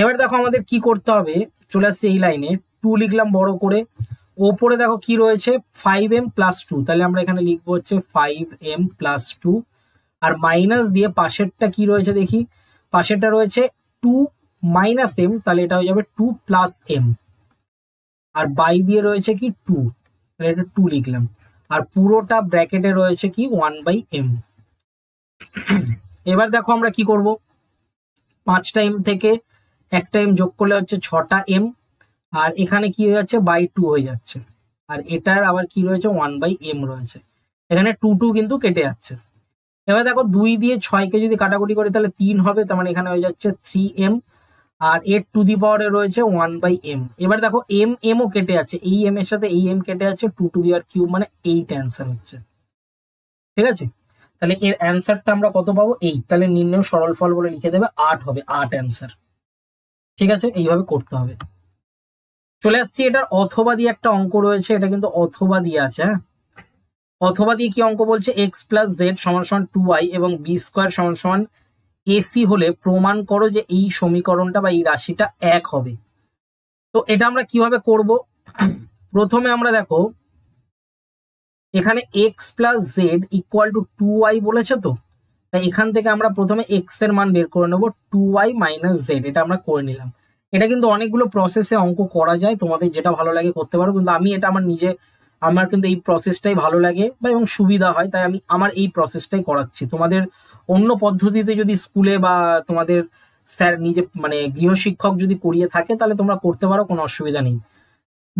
এবার দেখো আমাদের কি করতে হবে চলে আসছে এই লাইনে টু লিখলাম বড় করে ওপরে দেখো কি রয়েছে ফাইভ এম প্লাস টু তাহলে আমরা এখানে লিখবো হচ্ছে ফাইভ এম প্লাস টু আর মাইনাস দিয়ে পাশেরটা কি রয়েছে দেখি পাশেরটা রয়েছে টু মাইনাস এম তাহলে এটা হয়ে যাবে টু প্লাস এম আর বাই দিয়ে রয়েছে কি টু তাহলে এটা টু লিখলাম আর পুরোটা ব্র্যাকেটে রয়েছে কি ওয়ান বাই এম এবার দেখো আমরা কি করব পাঁচটা এম থেকে একটা এম যোগ করলে হচ্ছে ছটা এম আর এখানে কি হয়ে যাচ্ছে বাই টু হয়ে যাচ্ছে আর এটার আবার কি রয়েছে ওয়ান বাই এম রয়েছে এখানে টু টু কিন্তু কেটে যাচ্ছে এবার দেখো দুই দিয়ে ছয়কে যদি কাটাকুটি করে তাহলে তিন হবে তার মানে এখানে হয়ে যাচ্ছে থ্রি এম আর এর টু দি পাওয়ারে রয়েছে ওয়ান বাই এম এবার দেখো এম এম ও কেটে আছে এই এম এর সাথে এই এম কেটে আছে টু টু দি আর কিউব মানে এইট অ্যান্সার হচ্ছে ঠিক আছে তাহলে এর অ্যান্সারটা আমরা কত পাবো এইট তাহলে নির্ণয় সরল ফল বলে লিখে দেবে আট হবে আট অ্যান্সার ঠিক আছে এইভাবে করতে হবে চলে আসছি এটার অথবা দিয়ে একটা অঙ্ক রয়েছে এটা কিন্তু অথবা দিয়ে আছে হ্যাঁ অথবা দিয়ে কি অঙ্ক বলছে এক্স প্লাস জেড সমান সমান টু আই এবং বি স্কোয়ার সমান সমান এসি হলে প্রমাণ করো যে এই সমীকরণটা বা এই রাশিটা এক হবে তো এটা আমরা কিভাবে করব প্রথমে আমরা দেখো এখানে X plus Z equal to two I বলেছে তো তাই এখান থেকে আমরা প্রথমে এক্স এর মান বের করে নেবো টু ওয়াই মাইনাস জেড এটা আমরা করে নিলাম এটা কিন্তু অনেকগুলো প্রসেসে অঙ্ক করা যায় তোমাদের যেটা ভালো লাগে করতে পারো কিন্তু আমি এটা আমার নিজে আমার কিন্তু এই প্রসেসটাই ভালো লাগে বা এবং সুবিধা হয় তাই আমি আমার এই প্রসেসটাই করাচ্ছি তোমাদের অন্য পদ্ধতিতে যদি স্কুলে বা তোমাদের স্যার নিজে মানে গৃহশিক্ষক যদি করিয়ে থাকে তাহলে তোমরা করতে পারো কোনো অসুবিধা নেই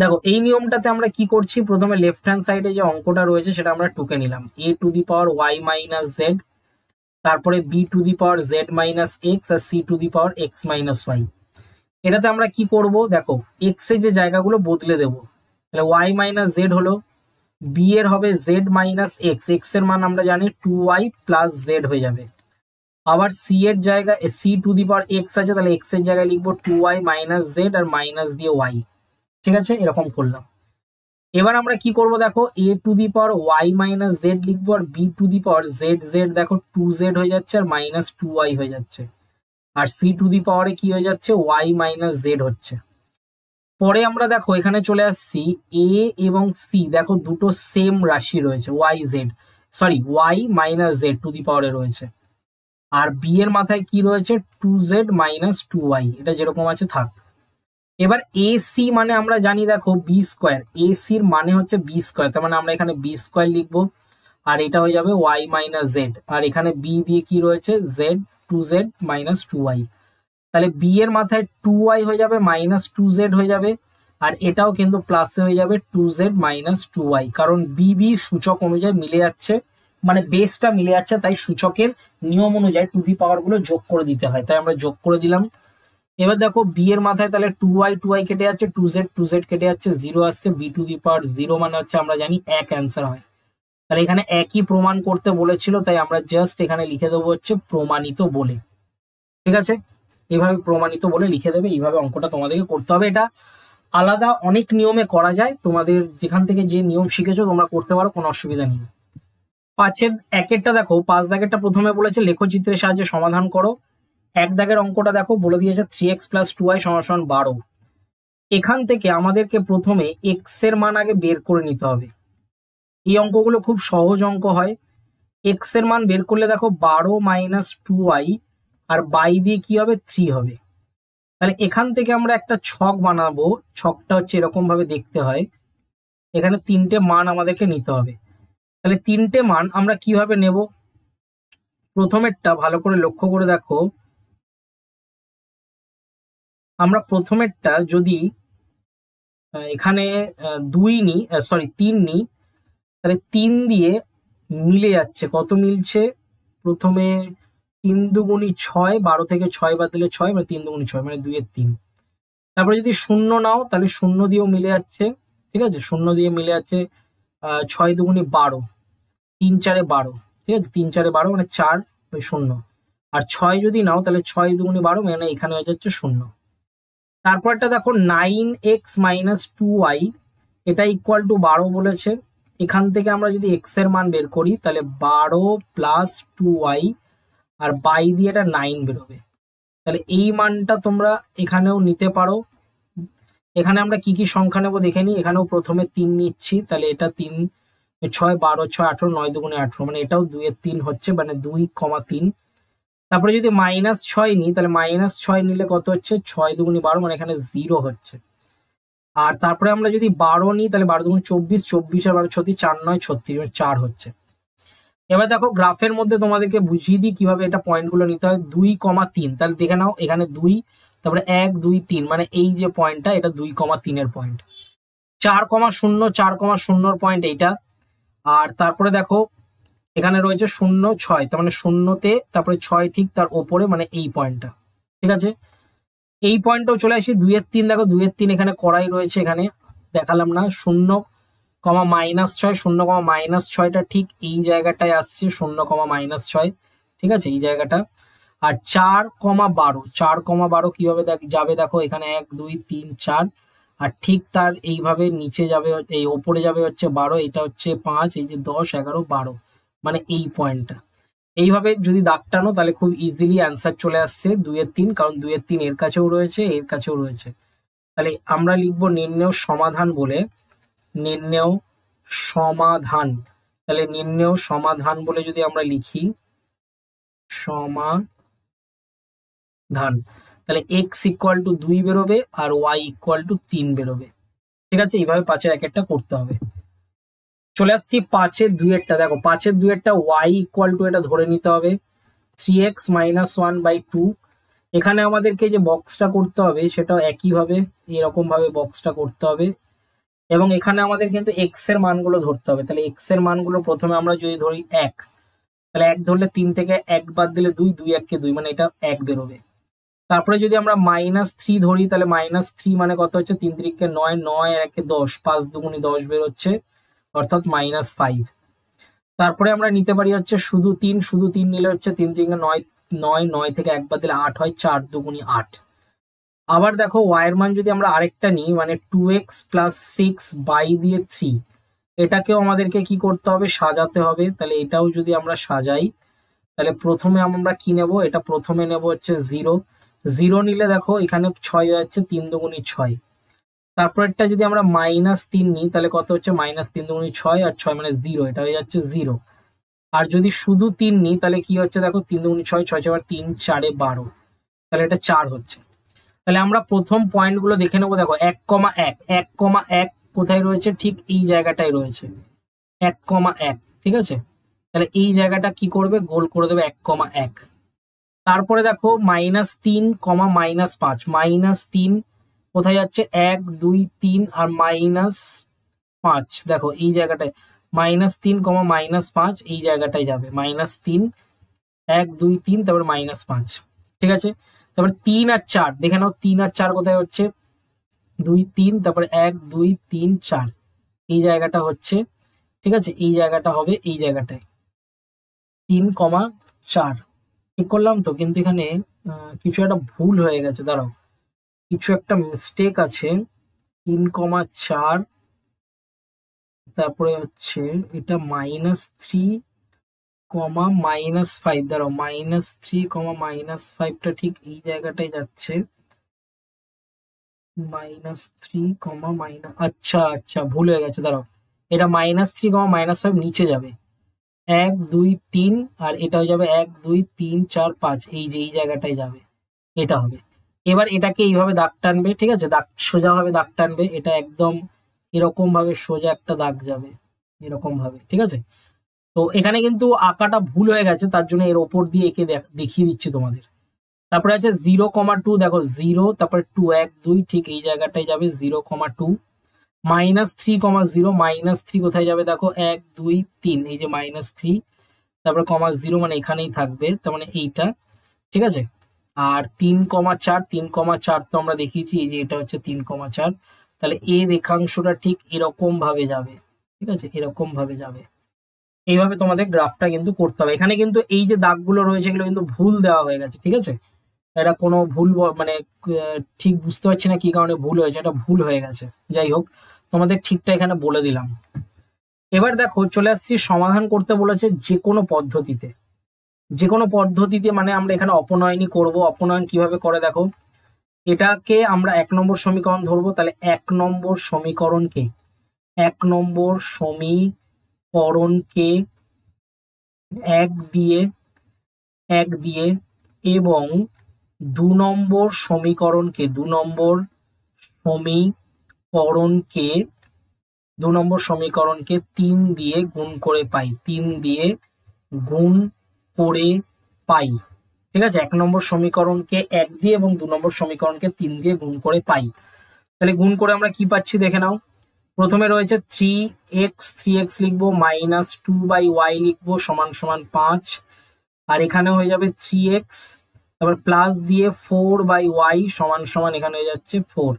দেখো এই নিয়মটাতে আমরা কি করছি প্রথমে লেফট হ্যান্ড সাইডে যে অঙ্কটা রয়েছে সেটা আমরা টুকে নিলাম A to the power Y minus Z তারপরে B to the power Z minus X আর C to the power X minus Y এটাতে আমরা কি করব দেখো এক্স এর যে জায়গাগুলো বদলে দেব তাহলে ওয়াই মাইনাস জেড হলো বি এর হবে জেড মাইনাস এক্স এক্স এর মান আমরা জানি টু ওয়াই প্লাস জেড হয়ে যাবে আবার সি এর জায়গা C to the power X আছে তাহলে এক্স এর জায়গায় লিখবো টু ওয়াই মাইনাস জেড আর মাইনাস দিয়ে ওয়াই ঠিক আছে এরকম করলাম এবার আমরা কি করব দেখো A to the power Y minus Z লিখবো আর B to the power Z Z দেখো টু জেড হয়ে যাচ্ছে আর মাইনাস টু ওয়াই হয়ে যাচ্ছে আর সি টু দি পাওয়ারে কি হয়ে যাচ্ছে ওয়াই মাইনাস জেড হচ্ছে পরে আমরা দেখো এখানে চলে আসছি এ এবং সি দেখো দুটো সেম রাশি রয়েছে Y Z sorry Y minus Z to the পাওয়ারে রয়েছে আর বি এর মাথায় কি রয়েছে two Z minus two Y এটা যেরকম আছে থাক এবার এ সি মানে আমরা জানি দেখো বি স্কোয়ার এ সির মানে হচ্ছে বি স্কোয়ার তার মানে আমরা এখানে বি স্কোয়ার লিখবো আর এটা হয়ে যাবে ওয়াই মাইনাস জেড আর এখানে বি দিয়ে কি রয়েছে Z two Z minus two Y তাহলে বি এর মাথায় টু ওয়াই হয়ে যাবে মাইনাস টু জেড হয়ে যাবে আর এটাও কিন্তু প্লাসে হয়ে যাবে two Z minus two Y কারণ বি বি সূচক অনুযায়ী মিলে যাচ্ছে মানে বেসটা মিলে যাচ্ছে তাই সূচকের নিয়ম অনুযায়ী টু দি পাওয়ার গুলো যোগ করে দিতে হয় তাই আমরা যোগ করে দিলাম এবার দেখো বি এর মাথায় তাহলে টু ওয়াই টু ওয়াই কেটে যাচ্ছে টু জেড টু জেড কেটে যাচ্ছে জিরো আসছে B to the power zero মানে হচ্ছে আমরা জানি এক অ্যান্সার হয় তাহলে এখানে একই প্রমাণ করতে বলেছিল তাই আমরা জাস্ট এখানে লিখে দেবো হচ্ছে প্রমাণিত বলে ঠিক আছে এভাবে প্রমাণিত বলে লিখে দেবে এইভাবে অঙ্কটা তোমাদেরকে করতে হবে এটা আলাদা অনেক নিয়মে করা যায় তোমাদের যেখান থেকে যে নিয়ম শিখেছো তোমরা করতে পারো কোনো অসুবিধা নেই পাঁচের একেরটা দেখো পাঁচ দাগেরটা প্রথমে বলেছে লেখচিত্রের সাহায্যে সমাধান করো এক দাগের অঙ্কটা দেখো বলে দিয়েছে three x plus two Y সমান বারো এখান থেকে আমাদেরকে প্রথমে এক্স এর মান আগে বের করে নিতে হবে এই অঙ্কগুলো খুব সহজ অঙ্ক হয় এক্স এর মান বের করলে দেখো বারো মাইনাস টু ওয়াই আর বাই দিয়ে কি হবে থ্রি হবে তাহলে এখান থেকে আমরা একটা ছক বানাবো ছকটা হচ্ছে এরকম ভাবে দেখতে হয় এখানে তিনটে মান আমাদেরকে নিতে হবে তাহলে তিনটে মান আমরা কিভাবে নেব প্রথমেরটা ভালো করে লক্ষ্য করে দেখো আমরা প্রথমেরটা যদি এখানে দুই নি সরি তিন নি তাহলে তিন দিয়ে মিলে যাচ্ছে কত মিলছে প্রথমে তিন দুগুণি ছয় বারো থেকে ছয় বাদ দিলে ছয় মানে তিন দুগুণি ছয় মানে দুইয়ের তিন তারপরে যদি শূন্য নাও তাহলে শূন্য দিয়েও মিলে যাচ্ছে ঠিক আছে শূন্য দিয়ে মিলে যাচ্ছে ছয় দুগুণি বারো তিন চারে বারো ঠিক আছে তিন চারে বারো মানে চার ওই শূন্য আর ছয় যদি নাও তাহলে ছয় দুগুণি বারো মানে এখানে হয়ে যাচ্ছে শূন্য তারপরটা দেখো nine X minus two Y এটা ইকুয়াল টু বারো বলেছে এখান থেকে আমরা যদি এক্স এর মান বের করি তাহলে বারো প্লাস টু ওয়াই আর বাই দিয়ে এটা নাইন বেরোবে তাহলে এই মানটা তোমরা এখানেও নিতে পারো এখানে আমরা কি কি সংখ্যা নেবো দেখে নিই এখানেও প্রথমে তিন নিচ্ছি তাহলে এটা তিন ছয় বারো ছয় আঠেরো নয় দুগুণে আঠেরো মানে এটাও দুয়ের তিন হচ্ছে মানে দুই কমা তিন তারপরে যদি মাইনাস ছয় নিই তাহলে মাইনাস ছয় নিলে কত হচ্ছে ছয় দুগুণি বারো মানে এখানে জিরো হচ্ছে আর তারপরে আমরা যদি বারো নিই তাহলে বারো দুগুণ চব্বিশ চব্বিশ আর বারো ছত্রিশ চার নয় ছত্রিশ মানে চার হচ্ছে এবার দেখো গ্রাফের মধ্যে তোমাদেরকে বুঝিয়ে দিই কিভাবে এটা পয়েন্টগুলো নিতে হয় দুই কমা তিন তাহলে দেখে নাও এখানে দুই তারপরে এক দুই তিন মানে এই যে পয়েন্টটা এটা দুই কমা তিনের পয়েন্ট চার কমা শূন্য চার কমা শূন্যর পয়েন্ট এইটা আর তারপরে দেখো এখানে রয়েছে শূন্য ছয় তার মানে শূন্যতে তারপরে ছয় ঠিক তার ওপরে মানে এই পয়েন্টটা ঠিক আছে এই পয়েন্টটাও চলে আসি দুইয়ের তিন দেখো দুইয়ের তিন এখানে করাই রয়েছে এখানে দেখালাম না শূন্য কমা মাইনাস ছয় শূন্য কমা মাইনাস ছয়টা ঠিক এই জায়গাটায় আসছে শূন্য কমা মাইনাস ছয় ঠিক আছে এই জায়গাটা আর চার কমা বারো চার কমা বারো কিভাবে যাবে দেখো এখানে এক দুই তিন চার আর ঠিক তার এইভাবে নিচে যাবে এই ওপরে যাবে হচ্ছে বারো এটা হচ্ছে পাঁচ এই যে দশ এগারো বারো মানে এই পয়েন্টটা এইভাবে যদি দাগ টানো তাহলে খুব ইজিলি অ্যান্সার চলে আসছে দুইয়ের তিন কারণ দুইয়ের তিন এর কাছেও রয়েছে এর কাছেও রয়েছে তাহলে আমরা লিখব নির্ণয় সমাধান বলে নির্ণয় সমাধান তাহলে নির্ণয় সমাধান বলে যদি আমরা লিখি সমাধান তাহলে এক্স ইকুয়াল টু দুই বেরোবে আর ওয়াই ইকুয়াল টু তিন বেরোবে ঠিক আছে এইভাবে পাঁচের এক একটা করতে হবে চলে আসছি পাঁচের দুয়েরটা দেখো পাঁচের দুয়েরটা ওয়াই ইকুয়াল টু এটা ধরে নিতে হবে three x minus one by two এখানে আমাদেরকে যে বক্সটা করতে হবে সেটাও একইভাবে এরকমভাবে বক্সটা করতে হবে এবং এখানে আমাদের কিন্তু এক্স এর মানগুলো ধরতে হবে তাহলে এক্স এর মানগুলো প্রথমে আমরা যদি ধরি এক তাহলে এক ধরলে তিন থেকে এক বাদ দিলে দুই দুই এককে দুই মানে এটা এক বেরোবে তারপরে যদি আমরা মাইনাস থ্রি ধরি তাহলে মাইনাস থ্রি মানে কত হচ্ছে তিন তিরিককে নয় নয় আর একে দশ পাঁচ দুগুণি দশ বেরোচ্ছে অর্থাৎ মাইনাস ফাইভ তারপরে আমরা নিতে পারি হচ্ছে শুধু তিন শুধু তিন নিলে হচ্ছে তিন তিন নয় নয় নয় থেকে এক বাদ দিলে আট হয় চার দুগুণি আট আবার দেখো ওয়াইয়ের মান যদি আমরা আরেকটা নিই মানে two x plus six by দিয়ে থ্রি এটাকেও আমাদেরকে কি করতে হবে সাজাতে হবে তাহলে এটাও যদি আমরা সাজাই তাহলে প্রথমে আমরা কি নেব এটা প্রথমে নেব হচ্ছে জিরো জিরো নিলে দেখো এখানে ছয় হচ্ছে তিন দুগুণি ছয় তারপরেরটা যদি আমরা মাইনাস তিন নিই তাহলে কত হচ্ছে মাইনাস তিন দুগুণি ছয় আর ছয় মানে জিরো এটা হয়ে যাচ্ছে জিরো আর যদি শুধু তিন নিই তাহলে কি হচ্ছে দেখো তিন দুগুণি ছয় ছয় ছয় তিন চারে বারো তাহলে এটা চার হচ্ছে তাহলে আমরা প্রথম পয়েন্টগুলো দেখে নেবো দেখো এক কমা এক এক কমা এক কোথায় রয়েছে ঠিক এই জায়গাটাই রয়েছে এক কমা এক ঠিক আছে তাহলে এই জায়গাটা কি করবে গোল করে দেবে এক কমা এক তারপরে দেখো মাইনাস তিন কমা মাইনাস পাঁচ মাইনাস তিন কোথায় যাচ্ছে এক দুই তিন আর মাইনাস পাঁচ দেখো এই জায়গাটায় মাইনাস তিন কমা মাইনাস পাঁচ এই জায়গাটায় যাবে মাইনাস তিন এক দুই তিন তারপর মাইনাস পাঁচ ঠিক আছে তারপর তিন আর চার দেখে নাও তিন আর চার কোথায় হচ্ছে দুই তিন তারপরে এক দুই তিন চার এই জায়গাটা হচ্ছে ঠিক আছে এই জায়গাটা হবে এই জায়গাটায় তিন কমা চার ঠিক করলাম তো কিন্তু এখানে কিছু একটা ভুল হয়ে গেছে দাঁড়াও কিছু একটা মিস্টেক আছে তিন কমা চার তারপরে হচ্ছে এটা minus three comma minus five দাঁড়াও মাইনাস থ্রি কমা মাইনাস ফাইভটা ঠিক এই জায়গাটায় যাচ্ছে মাইনাস থ্রি কমা মাইনাস আচ্ছা আচ্ছা ভুল হয়ে গেছে দাঁড়াও এটা minus three comma minus five নিচে যাবে এক দুই তিন আর এটা হয়ে যাবে এক দুই তিন চার পাঁচ এই যে এই জায়গাটায় যাবে এটা হবে এবার এটাকে এইভাবে দাগ টানবে ঠিক আছে দাগ সোজাভাবে দাগ টানবে এটা একদম এরকম ভাবে সোজা একটা দাগ যাবে এরকম ভাবে ঠিক আছে তো এখানে কিন্তু আঁকাটা ভুল হয়ে গেছে তার জন্য এর ওপর দিয়ে একে দেখিয়ে দিচ্ছি তোমাদের তারপরে আছে জিরো কমা টু দেখো জিরো তারপরে টু এক দুই ঠিক এই জায়গাটায় যাবে zero comma two minus three comma zero minus three কোথায় যাবে দেখো এক দুই তিন এই যে মাইনাস থ্রি তারপরে কমা জিরো মানে এখানেই থাকবে তার মানে এইটা ঠিক আছে আর তিন কমা চার তিন কমা চার তো আমরা দেখিয়েছি এই যে এটা হচ্ছে তিন কমা চার তাহলে এ রেখাংশটা ঠিক এরকম ভাবে যাবে ঠিক আছে এরকম ভাবে যাবে এইভাবে তোমাদের গ্রাফটা কিন্তু করতে হবে এখানে কিন্তু এই যে দাগগুলো রয়েছে এগুলো কিন্তু ভুল দেওয়া হয়ে গেছে ঠিক আছে এটা কোনো ভুল মানে ঠিক বুঝতে পারছি না কি কারণে ভুল হয়েছে এটা ভুল হয়ে গেছে যাই হোক তোমাদের ঠিকটা এখানে বলে দিলাম এবার দেখো চলে আসছি সমাধান করতে বলেছে যে কোনো পদ্ধতিতে যে কোনো পদ্ধতিতে মানে আমরা এখানে অপনয়নই করব অপনয়ন কিভাবে করে দেখো এটাকে আমরা এক নম্বর সমীকরণ ধরবো তাহলে এক নম্বর সমীকরণকে এক নম্বর সমীকরণকে এক দিয়ে এক দিয়ে এবং দু নম্বর সমীকরণকে দু নম্বর সমীকরণকে দু নম্বর সমীকরণকে তিন দিয়ে গুণ করে পাই তিন দিয়ে গুণ করে পাই ঠিক আছে এক নম্বর সমীকরণকে এক দিয়ে এবং দু নম্বর সমীকরণকে তিন দিয়ে গুণ করে পাই তাহলে গুণ করে আমরা কি পাচ্ছি দেখে নাও প্রথমে রয়েছে থ্রি এক্স থ্রি এক্স লিখবো মাইনাস টু বাই ওয়াই লিখবো সমান সমান পাঁচ আর এখানে হয়ে যাবে থ্রি এক্স তারপর প্লাস দিয়ে ফোর বাই ওয়াই সমান সমান এখানে হয়ে যাচ্ছে ফোর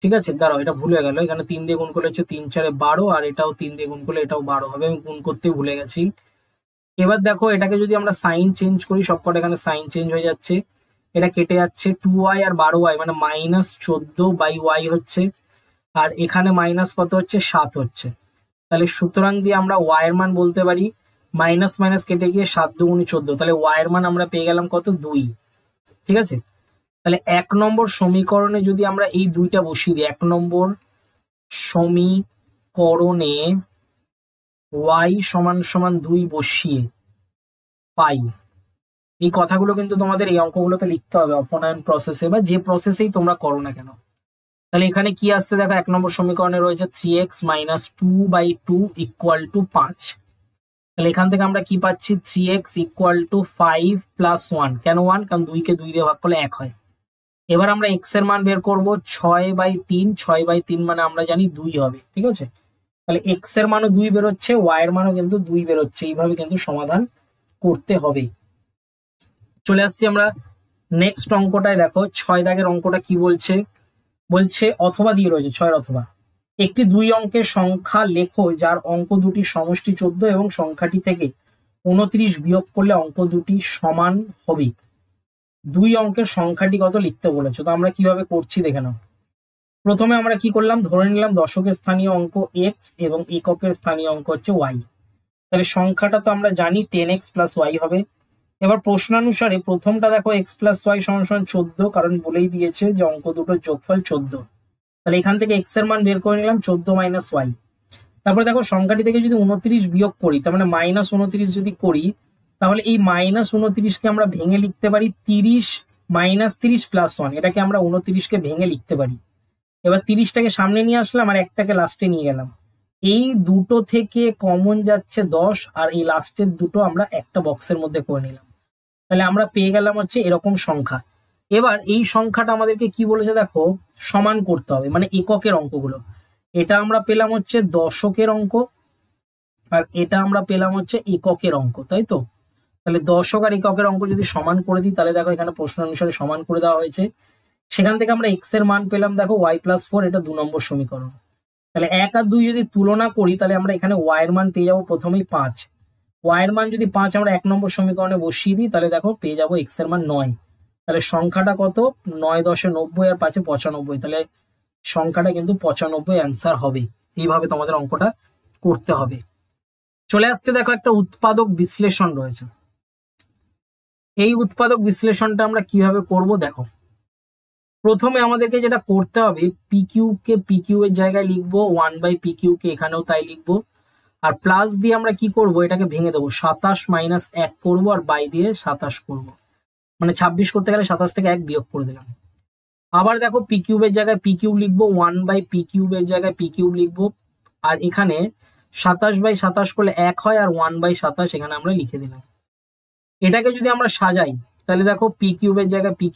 ঠিক আছে দাঁড়াও এটা ভুলে গেল এখানে তিন দিয়ে গুণ করলে হচ্ছে তিন চারে বারো আর এটাও তিন দিয়ে গুণ করলে এটাও বারো হবে আমি গুণ করতে ভুলে গেছি এবার দেখো এটাকে যদি আমরা সাইন চেঞ্জ করি সবকটা এখানে সাইন চেঞ্জ হয়ে যাচ্ছে এটা কেটে যাচ্ছে টু ওয়াই আর বারো ওয়াই মানে মাইনাস চোদ্দ বাই ওয়াই হচ্ছে আর এখানে মাইনাস কত হচ্ছে সাত হচ্ছে তাহলে সুতরাং দিয়ে আমরা ওয়াইয়ের মান বলতে পারি মাইনাস মাইনাস কেটে গিয়ে সাত উনি চোদ্দ তাহলে ওয়াইয়ের মান আমরা পেয়ে গেলাম কত দুই ঠিক আছে তাহলে এক নম্বর সমীকরণে যদি আমরা এই দুইটা বসিয়ে দিই এক নম্বর সমীকরণে ওয়াই সমান সমান দুই বসিয়ে পাই এই কথাগুলো কিন্তু তোমাদের এই অঙ্কগুলোতে লিখতে হবে অপনয়ন প্রসেসে বা যে প্রসেসেই তোমরা করো না কেন তাহলে এখানে কি আসছে দেখো এক নম্বর সমীকরণে রয়েছে three x minus two by two equal to পাঁচ তাহলে এখান থেকে আমরা কি পাচ্ছি three x equal to five plus one কেন ওয়ান কারণ দুইকে দুই দিয়ে ভাগ করলে এক হয় এবার আমরা এক্স এর মান বের করবো ছয় বাই তিন ছয় বাই তিন মানে আমরা জানি দুই হবে ঠিক আছে তাহলে এক্স এর মানও দুই বেরোচ্ছে ওয়াই এর মানও কিন্তু দুই বেরোচ্ছে এইভাবে কিন্তু সমাধান করতে হবে চলে আসছি আমরা নেক্সট অঙ্কটায় দেখো ছয় দাগের অঙ্কটা কি বলছে বলছে অথবা দিয়ে রয়েছে ছয়ের অথবা একটি দুই অঙ্কের সংখ্যা লেখো যার অঙ্ক দুটি সমষ্টি চোদ্দ এবং সংখ্যাটি থেকে উনত্রিশ বিয়োগ করলে অঙ্ক দুটি সমান হবে দুই অঙ্কের সংখ্যাটি কত লিখতে বলেছো তো আমরা কিভাবে করছি দেখে নাও প্রথমে আমরা কি করলাম ধরে নিলাম দশকের স্থানীয় অঙ্ক এক্স এবং এককের স্থানীয় অঙ্ক হচ্ছে ওয়াই তাহলে সংখ্যাটা তো আমরা জানি টেন এক্স প্লাস ওয়াই হবে এবার প্রশ্নানুসারে প্রথমটা দেখো এক্স প্লাস ওয়াই সমান চোদ্দ কারণ বলেই দিয়েছে যে অঙ্ক দুটোর যোগফল চোদ্দ তাহলে এখান থেকে এক্স এর মান বের করে নিলাম চোদ্দ মাইনাস ওয়াই তারপরে দেখো সংখ্যাটি থেকে যদি উনত্রিশ বিয়োগ করি তার মানে মাইনাস উনত্রিশ যদি করি তাহলে এই মাইনাস উনত্রিশকে আমরা ভেঙে লিখতে পারি তিরিশ মাইনাস তিরিশ প্লাস ওয়ান এটাকে আমরা উনত্রিশকে ভেঙে লিখতে পারি এবার তিরিশটাকে সামনে নিয়ে আসলাম আর একটাকে লাস্টে নিয়ে গেলাম এই দুটো থেকে কমন যাচ্ছে দশ আর এই লাস্টের দুটো আমরা একটা বক্সের মধ্যে করে নিলাম তাহলে আমরা পেয়ে গেলাম হচ্ছে এরকম সংখ্যা এবার এই সংখ্যাটা আমাদেরকে কি বলেছে দেখো সমান করতে হবে মানে এককের অঙ্কগুলো এটা আমরা পেলাম হচ্ছে দশকের অঙ্ক আর এটা আমরা পেলাম হচ্ছে এককের অঙ্ক তাই তো তাহলে দশক আর এককের অঙ্ক যদি সমান করে দিই তাহলে দেখো এখানে প্রশ্ন অনুসারে সমান করে দেওয়া হয়েছে সেখান থেকে আমরা এক্স এর মান পেলাম দেখো ওয়াই প্লাস ফোর এটা দু নম্বর সমীকরণ তাহলে এক আর দুই যদি তুলনা করি তাহলে আমরা এখানে ওয়াই এর মান পেয়ে যাবো প্রথমেই পাঁচ ওয়াই এর মান যদি পাঁচ আমরা এক নম্বর সমীকরণে বসিয়ে দিই তাহলে দেখো পেয়ে যাবো এক্স এর মান নয় তাহলে সংখ্যাটা কত নয় দশে নব্বই আর পাঁচে পঁচানব্বই তাহলে সংখ্যাটা কিন্তু পঁচানব্বই অ্যান্সার হবে এইভাবে তোমাদের অঙ্কটা করতে হবে চলে আসছে দেখো একটা উৎপাদক বিশ্লেষণ রয়েছে এই উৎপাদক বিশ্লেষণটা আমরা কিভাবে করব দেখো প্রথমে আমাদেরকে যেটা করতে হবে পিকিউ কে পিকিউ এর জায়গায় লিখবো ওয়ান বাই পিকিউ কে এখানেও তাই লিখবো আর প্লাস দিয়ে আমরা কি করব এটাকে ভেঙে দেবো সাতাশ মাইনাস এক করবো আর বাই দিয়ে সাতাশ করব। মানে ছাব্বিশ করতে গেলে সাতাশ থেকে এক বিয়োগ করে দিলাম আবার দেখো পি জায়গায় পি কিউ লিখবো ওয়ান বাই পি জায়গায় পি কিউ লিখবো আর এখানে সাতাশ বাই সাতাশ করলে এক হয় আর ওয়ান বাই সাতাশ এখানে আমরা লিখে দিলাম এটাকে যদি আমরা সাজাই তাহলে দেখো পি জায়গায় পি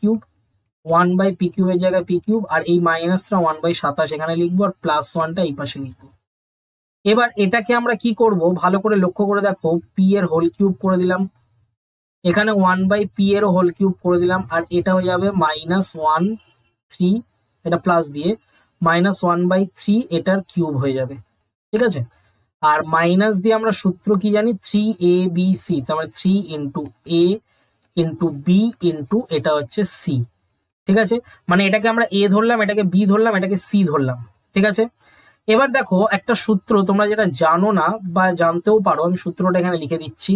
ওয়ান বাই পি কিউবের জায়গায় পি কিউব আর এই মাইনাসটা ওয়ান বাই সাতাশ এখানে লিখবো আর প্লাস ওয়ানটা এই পাশে লিখবো এবার এটাকে আমরা কি করব ভালো করে লক্ষ্য করে দেখো পি এর হোল কিউব করে দিলাম এখানে ওয়ান বাই পি এর হোল কিউব করে দিলাম আর এটা হয়ে যাবে মাইনাস ওয়ান থ্রি এটা প্লাস দিয়ে মাইনাস ওয়ান বাই থ্রি এটার কিউব হয়ে যাবে ঠিক আছে আর মাইনাস দিয়ে আমরা সূত্র কি জানি থ্রি এ বি সি তার মানে three into A into B into এটা হচ্ছে সি ঠিক আছে মানে এটাকে আমরা এ ধরলাম এটাকে বি ধরলাম এটাকে সি ধরলাম ঠিক আছে এবার দেখো একটা সূত্র তোমরা যেটা জানো না বা জানতেও পারো আমি সূত্রটা এখানে লিখে দিচ্ছি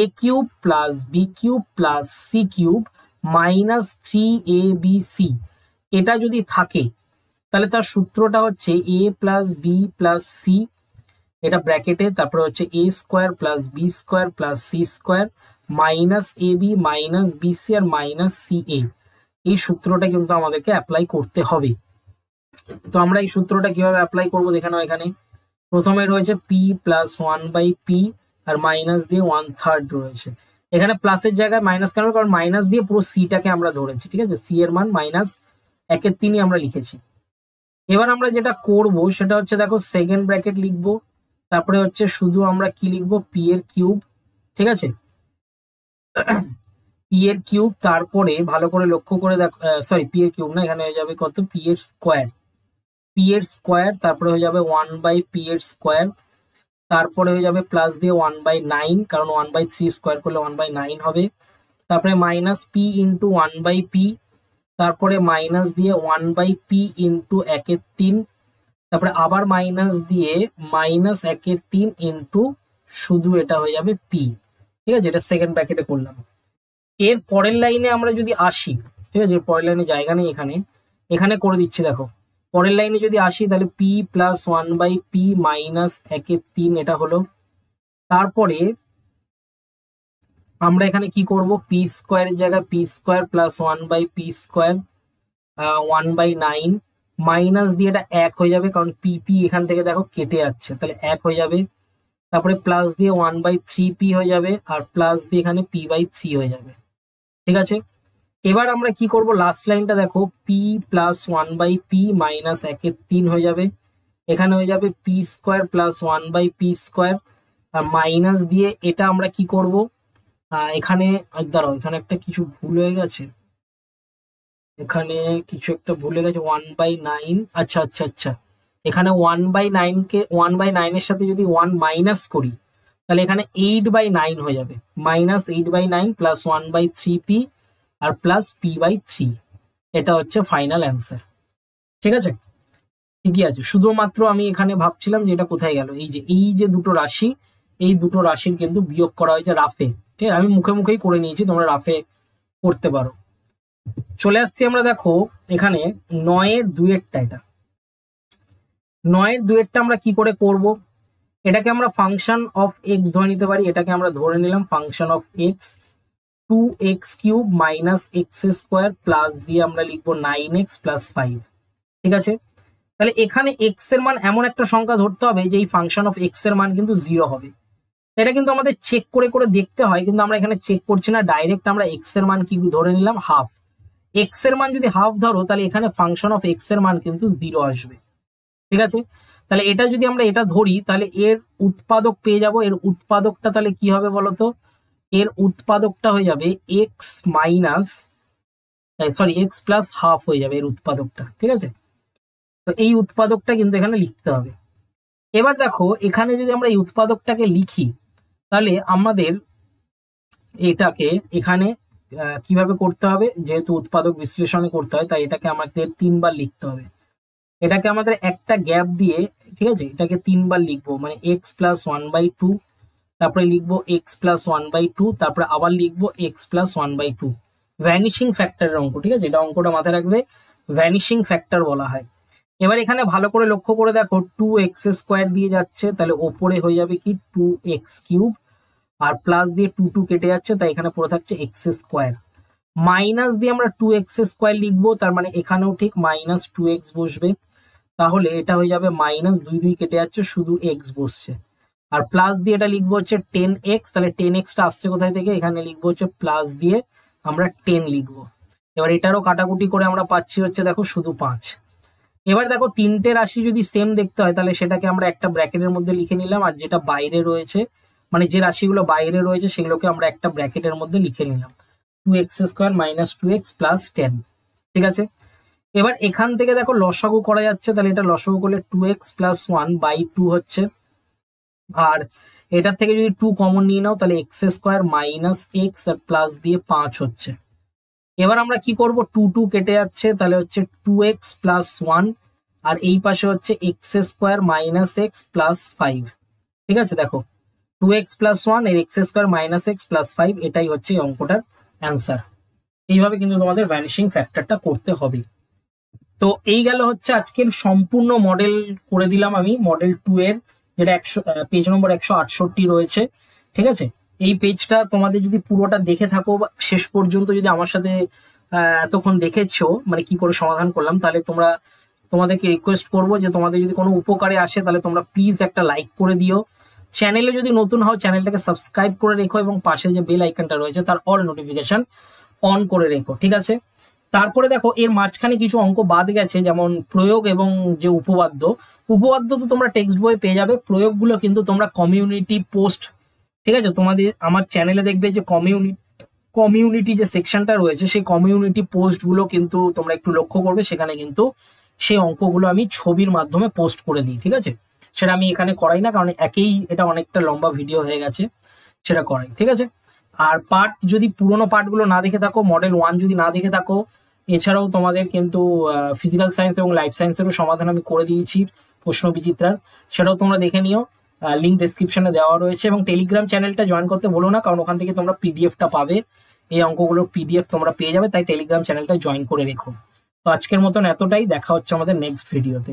A cube plus B cube plus C cube minus three A B C এটা যদি থাকে তাহলে তার সূত্রটা হচ্ছে A plus B plus C এটা ব্র্যাকেটে তারপরে হচ্ছে A square plus B square plus C square minus A B minus B C আর মাইনাস সি এ এই সূত্রটা কিন্তু আমাদেরকে অ্যাপ্লাই করতে হবে তো আমরা এই সূত্রটা কিভাবে অ্যাপ্লাই করব দেখানো এখানে প্রথমে রয়েছে P plus one by P আর মাইনাস দিয়ে ওয়ান থার্ড রয়েছে এখানে প্লাসের জায়গায় মাইনাস কেন কারণ মাইনাস দিয়ে পুরো সিটাকে আমরা ধরেছি ঠিক আছে সি এর মান মাইনাস একের তিনই আমরা লিখেছি এবার আমরা যেটা করব সেটা হচ্ছে দেখো সেকেন্ড ব্র্যাকেট লিখব তারপরে হচ্ছে শুধু আমরা কি লিখব পি এর কিউব ঠিক আছে পি এর কিউব তারপরে ভালো করে লক্ষ্য করে দেখো সরি পি এর কিউব না এখানে হয়ে যাবে কত পি এর স্কোয়ার পি এর স্কোয়ার তারপরে হয়ে যাবে ওয়ান বাই পি এর স্কোয়ার তারপরে হয়ে যাবে প্লাস দিয়ে ওয়ান বাই নাইন কারণ ওয়ান বাই থ্রি স্কোয়ার করলে ওয়ান বাই নাইন হবে তারপরে minus P into one by P তারপরে মাইনাস দিয়ে ওয়ান বাই পি ইন্টু একের তিন তারপরে আবার মাইনাস দিয়ে মাইনাস একের তিন ইন্টু শুধু এটা হয়ে যাবে পি ঠিক আছে এটা সেকেন্ড ব্যাকেটে করলাম এর পরের লাইনে আমরা যদি আসি ঠিক আছে পরের লাইনে জায়গা নেই এখানে এখানে করে দিচ্ছি দেখো পরের লাইনে যদি আসি তাহলে P plus one by P minus একের তিন এটা হলো তারপরে আমরা এখানে কি করব পি স্কোয়ারের জায়গায় P square plus one by P square one by nine minus দিয়ে এটা এক হয়ে যাবে কারণ পি পি এখান থেকে দেখো কেটে যাচ্ছে তাহলে এক হয়ে যাবে তারপরে প্লাস দিয়ে ওয়ান বাই থ্রি পি হয়ে যাবে আর প্লাস দিয়ে এখানে পি বাই থ্রি হয়ে যাবে ঠিক আছে এবার আমরা কি করব লাস্ট লাইনটা দেখো P plus one by P minus একের তিন হয়ে যাবে এখানে হয়ে যাবে P square plus one by P square minus দিয়ে এটা আমরা কি করব এখানে দাঁড়াও এখানে একটা কিছু ভুল হয়ে গেছে এখানে কিছু একটা ভুল হয়ে গেছে ওয়ান বাই নাইন আচ্ছা আচ্ছা আচ্ছা এখানে ওয়ান বাই নাইনকে ওয়ান বাই নাইনের সাথে যদি ওয়ান মাইনাস করি তাহলে এখানে এইট বাই নাইন হয়ে যাবে minus eight by nine plus one by three P আর প্লাস পি বাই থ্রি এটা হচ্ছে ফাইনাল অ্যান্সার ঠিক আছে ঠিকই আছে শুধুমাত্র আমি এখানে ভাবছিলাম যে এটা কোথায় গেল এই যে এই যে দুটো রাশি এই দুটো রাশির কিন্তু বিয়োগ করা হয়েছে রাফে ঠিক আছে আমি মুখে মুখেই করে নিয়েছি তোমরা রাফে করতে পারো চলে আসছি আমরা দেখো এখানে নয়ের দুয়েরটা এটা নয়ের দুয়েরটা আমরা কি করে করব এটাকে আমরা ফাংশন অফ এক্স ধরে নিতে পারি এটাকে আমরা ধরে নিলাম function of X two X cube minus X square plus দিয়ে আমরা লিখবো নাইন এক্স প্লাস ফাইভ ঠিক আছে তাহলে এখানে এক্স এর মান এমন একটা সংখ্যা ধরতে হবে যে এই ফাংশন অফ এক্স এর মান কিন্তু জিরো হবে এটা কিন্তু আমাদের চেক করে করে দেখতে হয় কিন্তু আমরা এখানে চেক করছি না ডাইরেক্ট আমরা এক্স এর মান কি ধরে নিলাম হাফ এক্স এর মান যদি হাফ ধরো তাহলে এখানে ফাংশন অফ এক্স এর মান কিন্তু জিরো আসবে ঠিক আছে তাহলে এটা যদি আমরা এটা ধরি তাহলে এর উৎপাদক পেয়ে যাব এর উৎপাদকটা তাহলে কি হবে বলতো এর উৎপাদকটা হয়ে যাবে X minus sorry X plus half হয়ে যাবে এর উৎপাদকটা ঠিক আছে তো এই উৎপাদকটা কিন্তু এখানে লিখতে হবে এবার দেখো এখানে যদি আমরা এই উৎপাদকটাকে লিখি তাহলে আমাদের এটাকে এখানে কিভাবে করতে হবে যেহেতু উৎপাদক বিশ্লেষণে করতে হয় তাই এটাকে আমাদের তিনবার লিখতে হবে এটাকে আমাদের একটা গ্যাপ দিয়ে ঠিক আছে এটাকে তিনবার লিখবো মানে X plus one by two তারপরে লিখবো X plus one by two তারপরে আবার লিখবো X plus one by two vanishing ফ্যাক্টরের অঙ্ক ঠিক আছে এটা অঙ্কটা মাথায় রাখবে ভ্যানিশিং ফ্যাক্টর বলা হয় এবার এখানে ভালো করে লক্ষ্য করে দেখো টু এক্স স্কোয়ার দিয়ে যাচ্ছে তাহলে ওপরে হয়ে যাবে কি টু এক্স কিউব আর প্লাস দিয়ে টু টু কেটে যাচ্ছে তাই এখানে পড়ে থাকছে এক্স স্কোয়ার মাইনাস দিয়ে আমরা টু এক্স স্কোয়ার লিখবো তার মানে এখানেও ঠিক মাইনাস টু এক্স বসবে তাহলে এটা হয়ে যাবে মাইনাস দুই দুই কেটে যাচ্ছে শুধু এক্স বসছে আর প্লাস দিয়ে এটা লিখবো হচ্ছে টেন এক্স তাহলে টেন এক্সটা আসছে কোথায় থেকে এখানে লিখবো হচ্ছে প্লাস দিয়ে আমরা টেন লিখবো এবার এটারও কাটাকুটি করে আমরা পাচ্ছি হচ্ছে দেখো শুধু পাঁচ এবার দেখো তিনটে রাশি যদি সেম দেখতে হয় তাহলে সেটাকে আমরা একটা ব্র্যাকেটের মধ্যে লিখে নিলাম আর যেটা বাইরে রয়েছে মানে যে রাশিগুলো বাইরে রয়েছে সেগুলোকে আমরা একটা ব্র্যাকেটের মধ্যে লিখে নিলাম two x square minus two x plus ten ঠিক আছে এবার এখান থেকে দেখো লসাগু করা যাচ্ছে তাহলে এটা লসাগু করলে two x plus one by two হচ্ছে আর এটার থেকে যদি টু কমন নিয়ে নাও তাহলে এক্স স্কোয়ার মাইনাস এক্স আর প্লাস দিয়ে পাঁচ হচ্ছে এবার আমরা কি করব টু টু কেটে যাচ্ছে তাহলে হচ্ছে টু এক্স প্লাস ওয়ান আর এই পাশে হচ্ছে x square minus X plus five ঠিক আছে দেখো টু এক্স প্লাস ওয়ান এর X square minus X plus five এটাই হচ্ছে এই অঙ্কটার অ্যান্সার এইভাবে কিন্তু তোমাদের ভ্যানিশিং ফ্যাক্টরটা করতে হবে তো এই গেল হচ্ছে আজকের সম্পূর্ণ মডেল করে দিলাম আমি মডেল টু এর যেটা একশো পেজ নম্বর একশো আটষট্টি রয়েছে ঠিক আছে এই পেজটা তোমাদের যদি পুরোটা দেখে থাকো শেষ পর্যন্ত যদি আমার সাথে এতক্ষণ দেখেছো মানে কি করে সমাধান করলাম তাহলে তোমরা তোমাদেরকে রিকোয়েস্ট করব যে তোমাদের যদি কোনো উপকারে আসে তাহলে তোমরা প্লিজ একটা লাইক করে দিও চ্যানেলে যদি নতুন হও চ্যানেলটাকে সাবস্ক্রাইব করে রেখো এবং পাশে যে বেল আইকনটা রয়েছে তার অল নোটিফিকেশন অন করে রেখো ঠিক আছে তারপরে দেখো এর মাঝখানে কিছু অঙ্ক বাদ গেছে যেমন প্রয়োগ এবং যে উপবাদ্য উপবাদ্য তো তোমরা টেক্সট বইয়ে পেয়ে যাবে প্রয়োগগুলো কিন্তু তোমরা কমিউনিটি পোস্ট ঠিক আছে তোমাদের আমার চ্যানেলে দেখবে যে কমিউনিটি কমিউনিটি যে সেকশনটা রয়েছে সেই কমিউনিটি পোস্টগুলো কিন্তু তোমরা একটু লক্ষ্য করবে সেখানে কিন্তু সেই অঙ্কগুলো আমি ছবির মাধ্যমে পোস্ট করে দিই ঠিক আছে সেটা আমি এখানে করাই না কারণ একেই এটা অনেকটা লম্বা ভিডিও হয়ে গেছে সেটা করাই ঠিক আছে আর পার্ট যদি পুরনো পার্টগুলো না দেখে থাকো মডেল ওয়ান যদি না দেখে থাকো এছাড়াও তোমাদের কিন্তু ফিজিক্যাল সায়েন্স এবং লাইফ সায়েন্সেরও সমাধান আমি করে দিয়েছি প্রশ্ন বিচিত্রার সেটাও তোমরা দেখে নিও লিঙ্ক ডিসক্রিপশনে দেওয়া রয়েছে এবং টেলিগ্রাম চ্যানেলটা জয়েন করতে বলো না কারণ ওখান থেকে তোমরা পিডিএফটা পাবে এই অঙ্কগুলোর পিডিএফ তোমরা পেয়ে যাবে তাই টেলিগ্রাম চ্যানেলটা জয়েন করে রেখো তো আজকের মতন এতটাই দেখা হচ্ছে আমাদের নেক্সট ভিডিওতে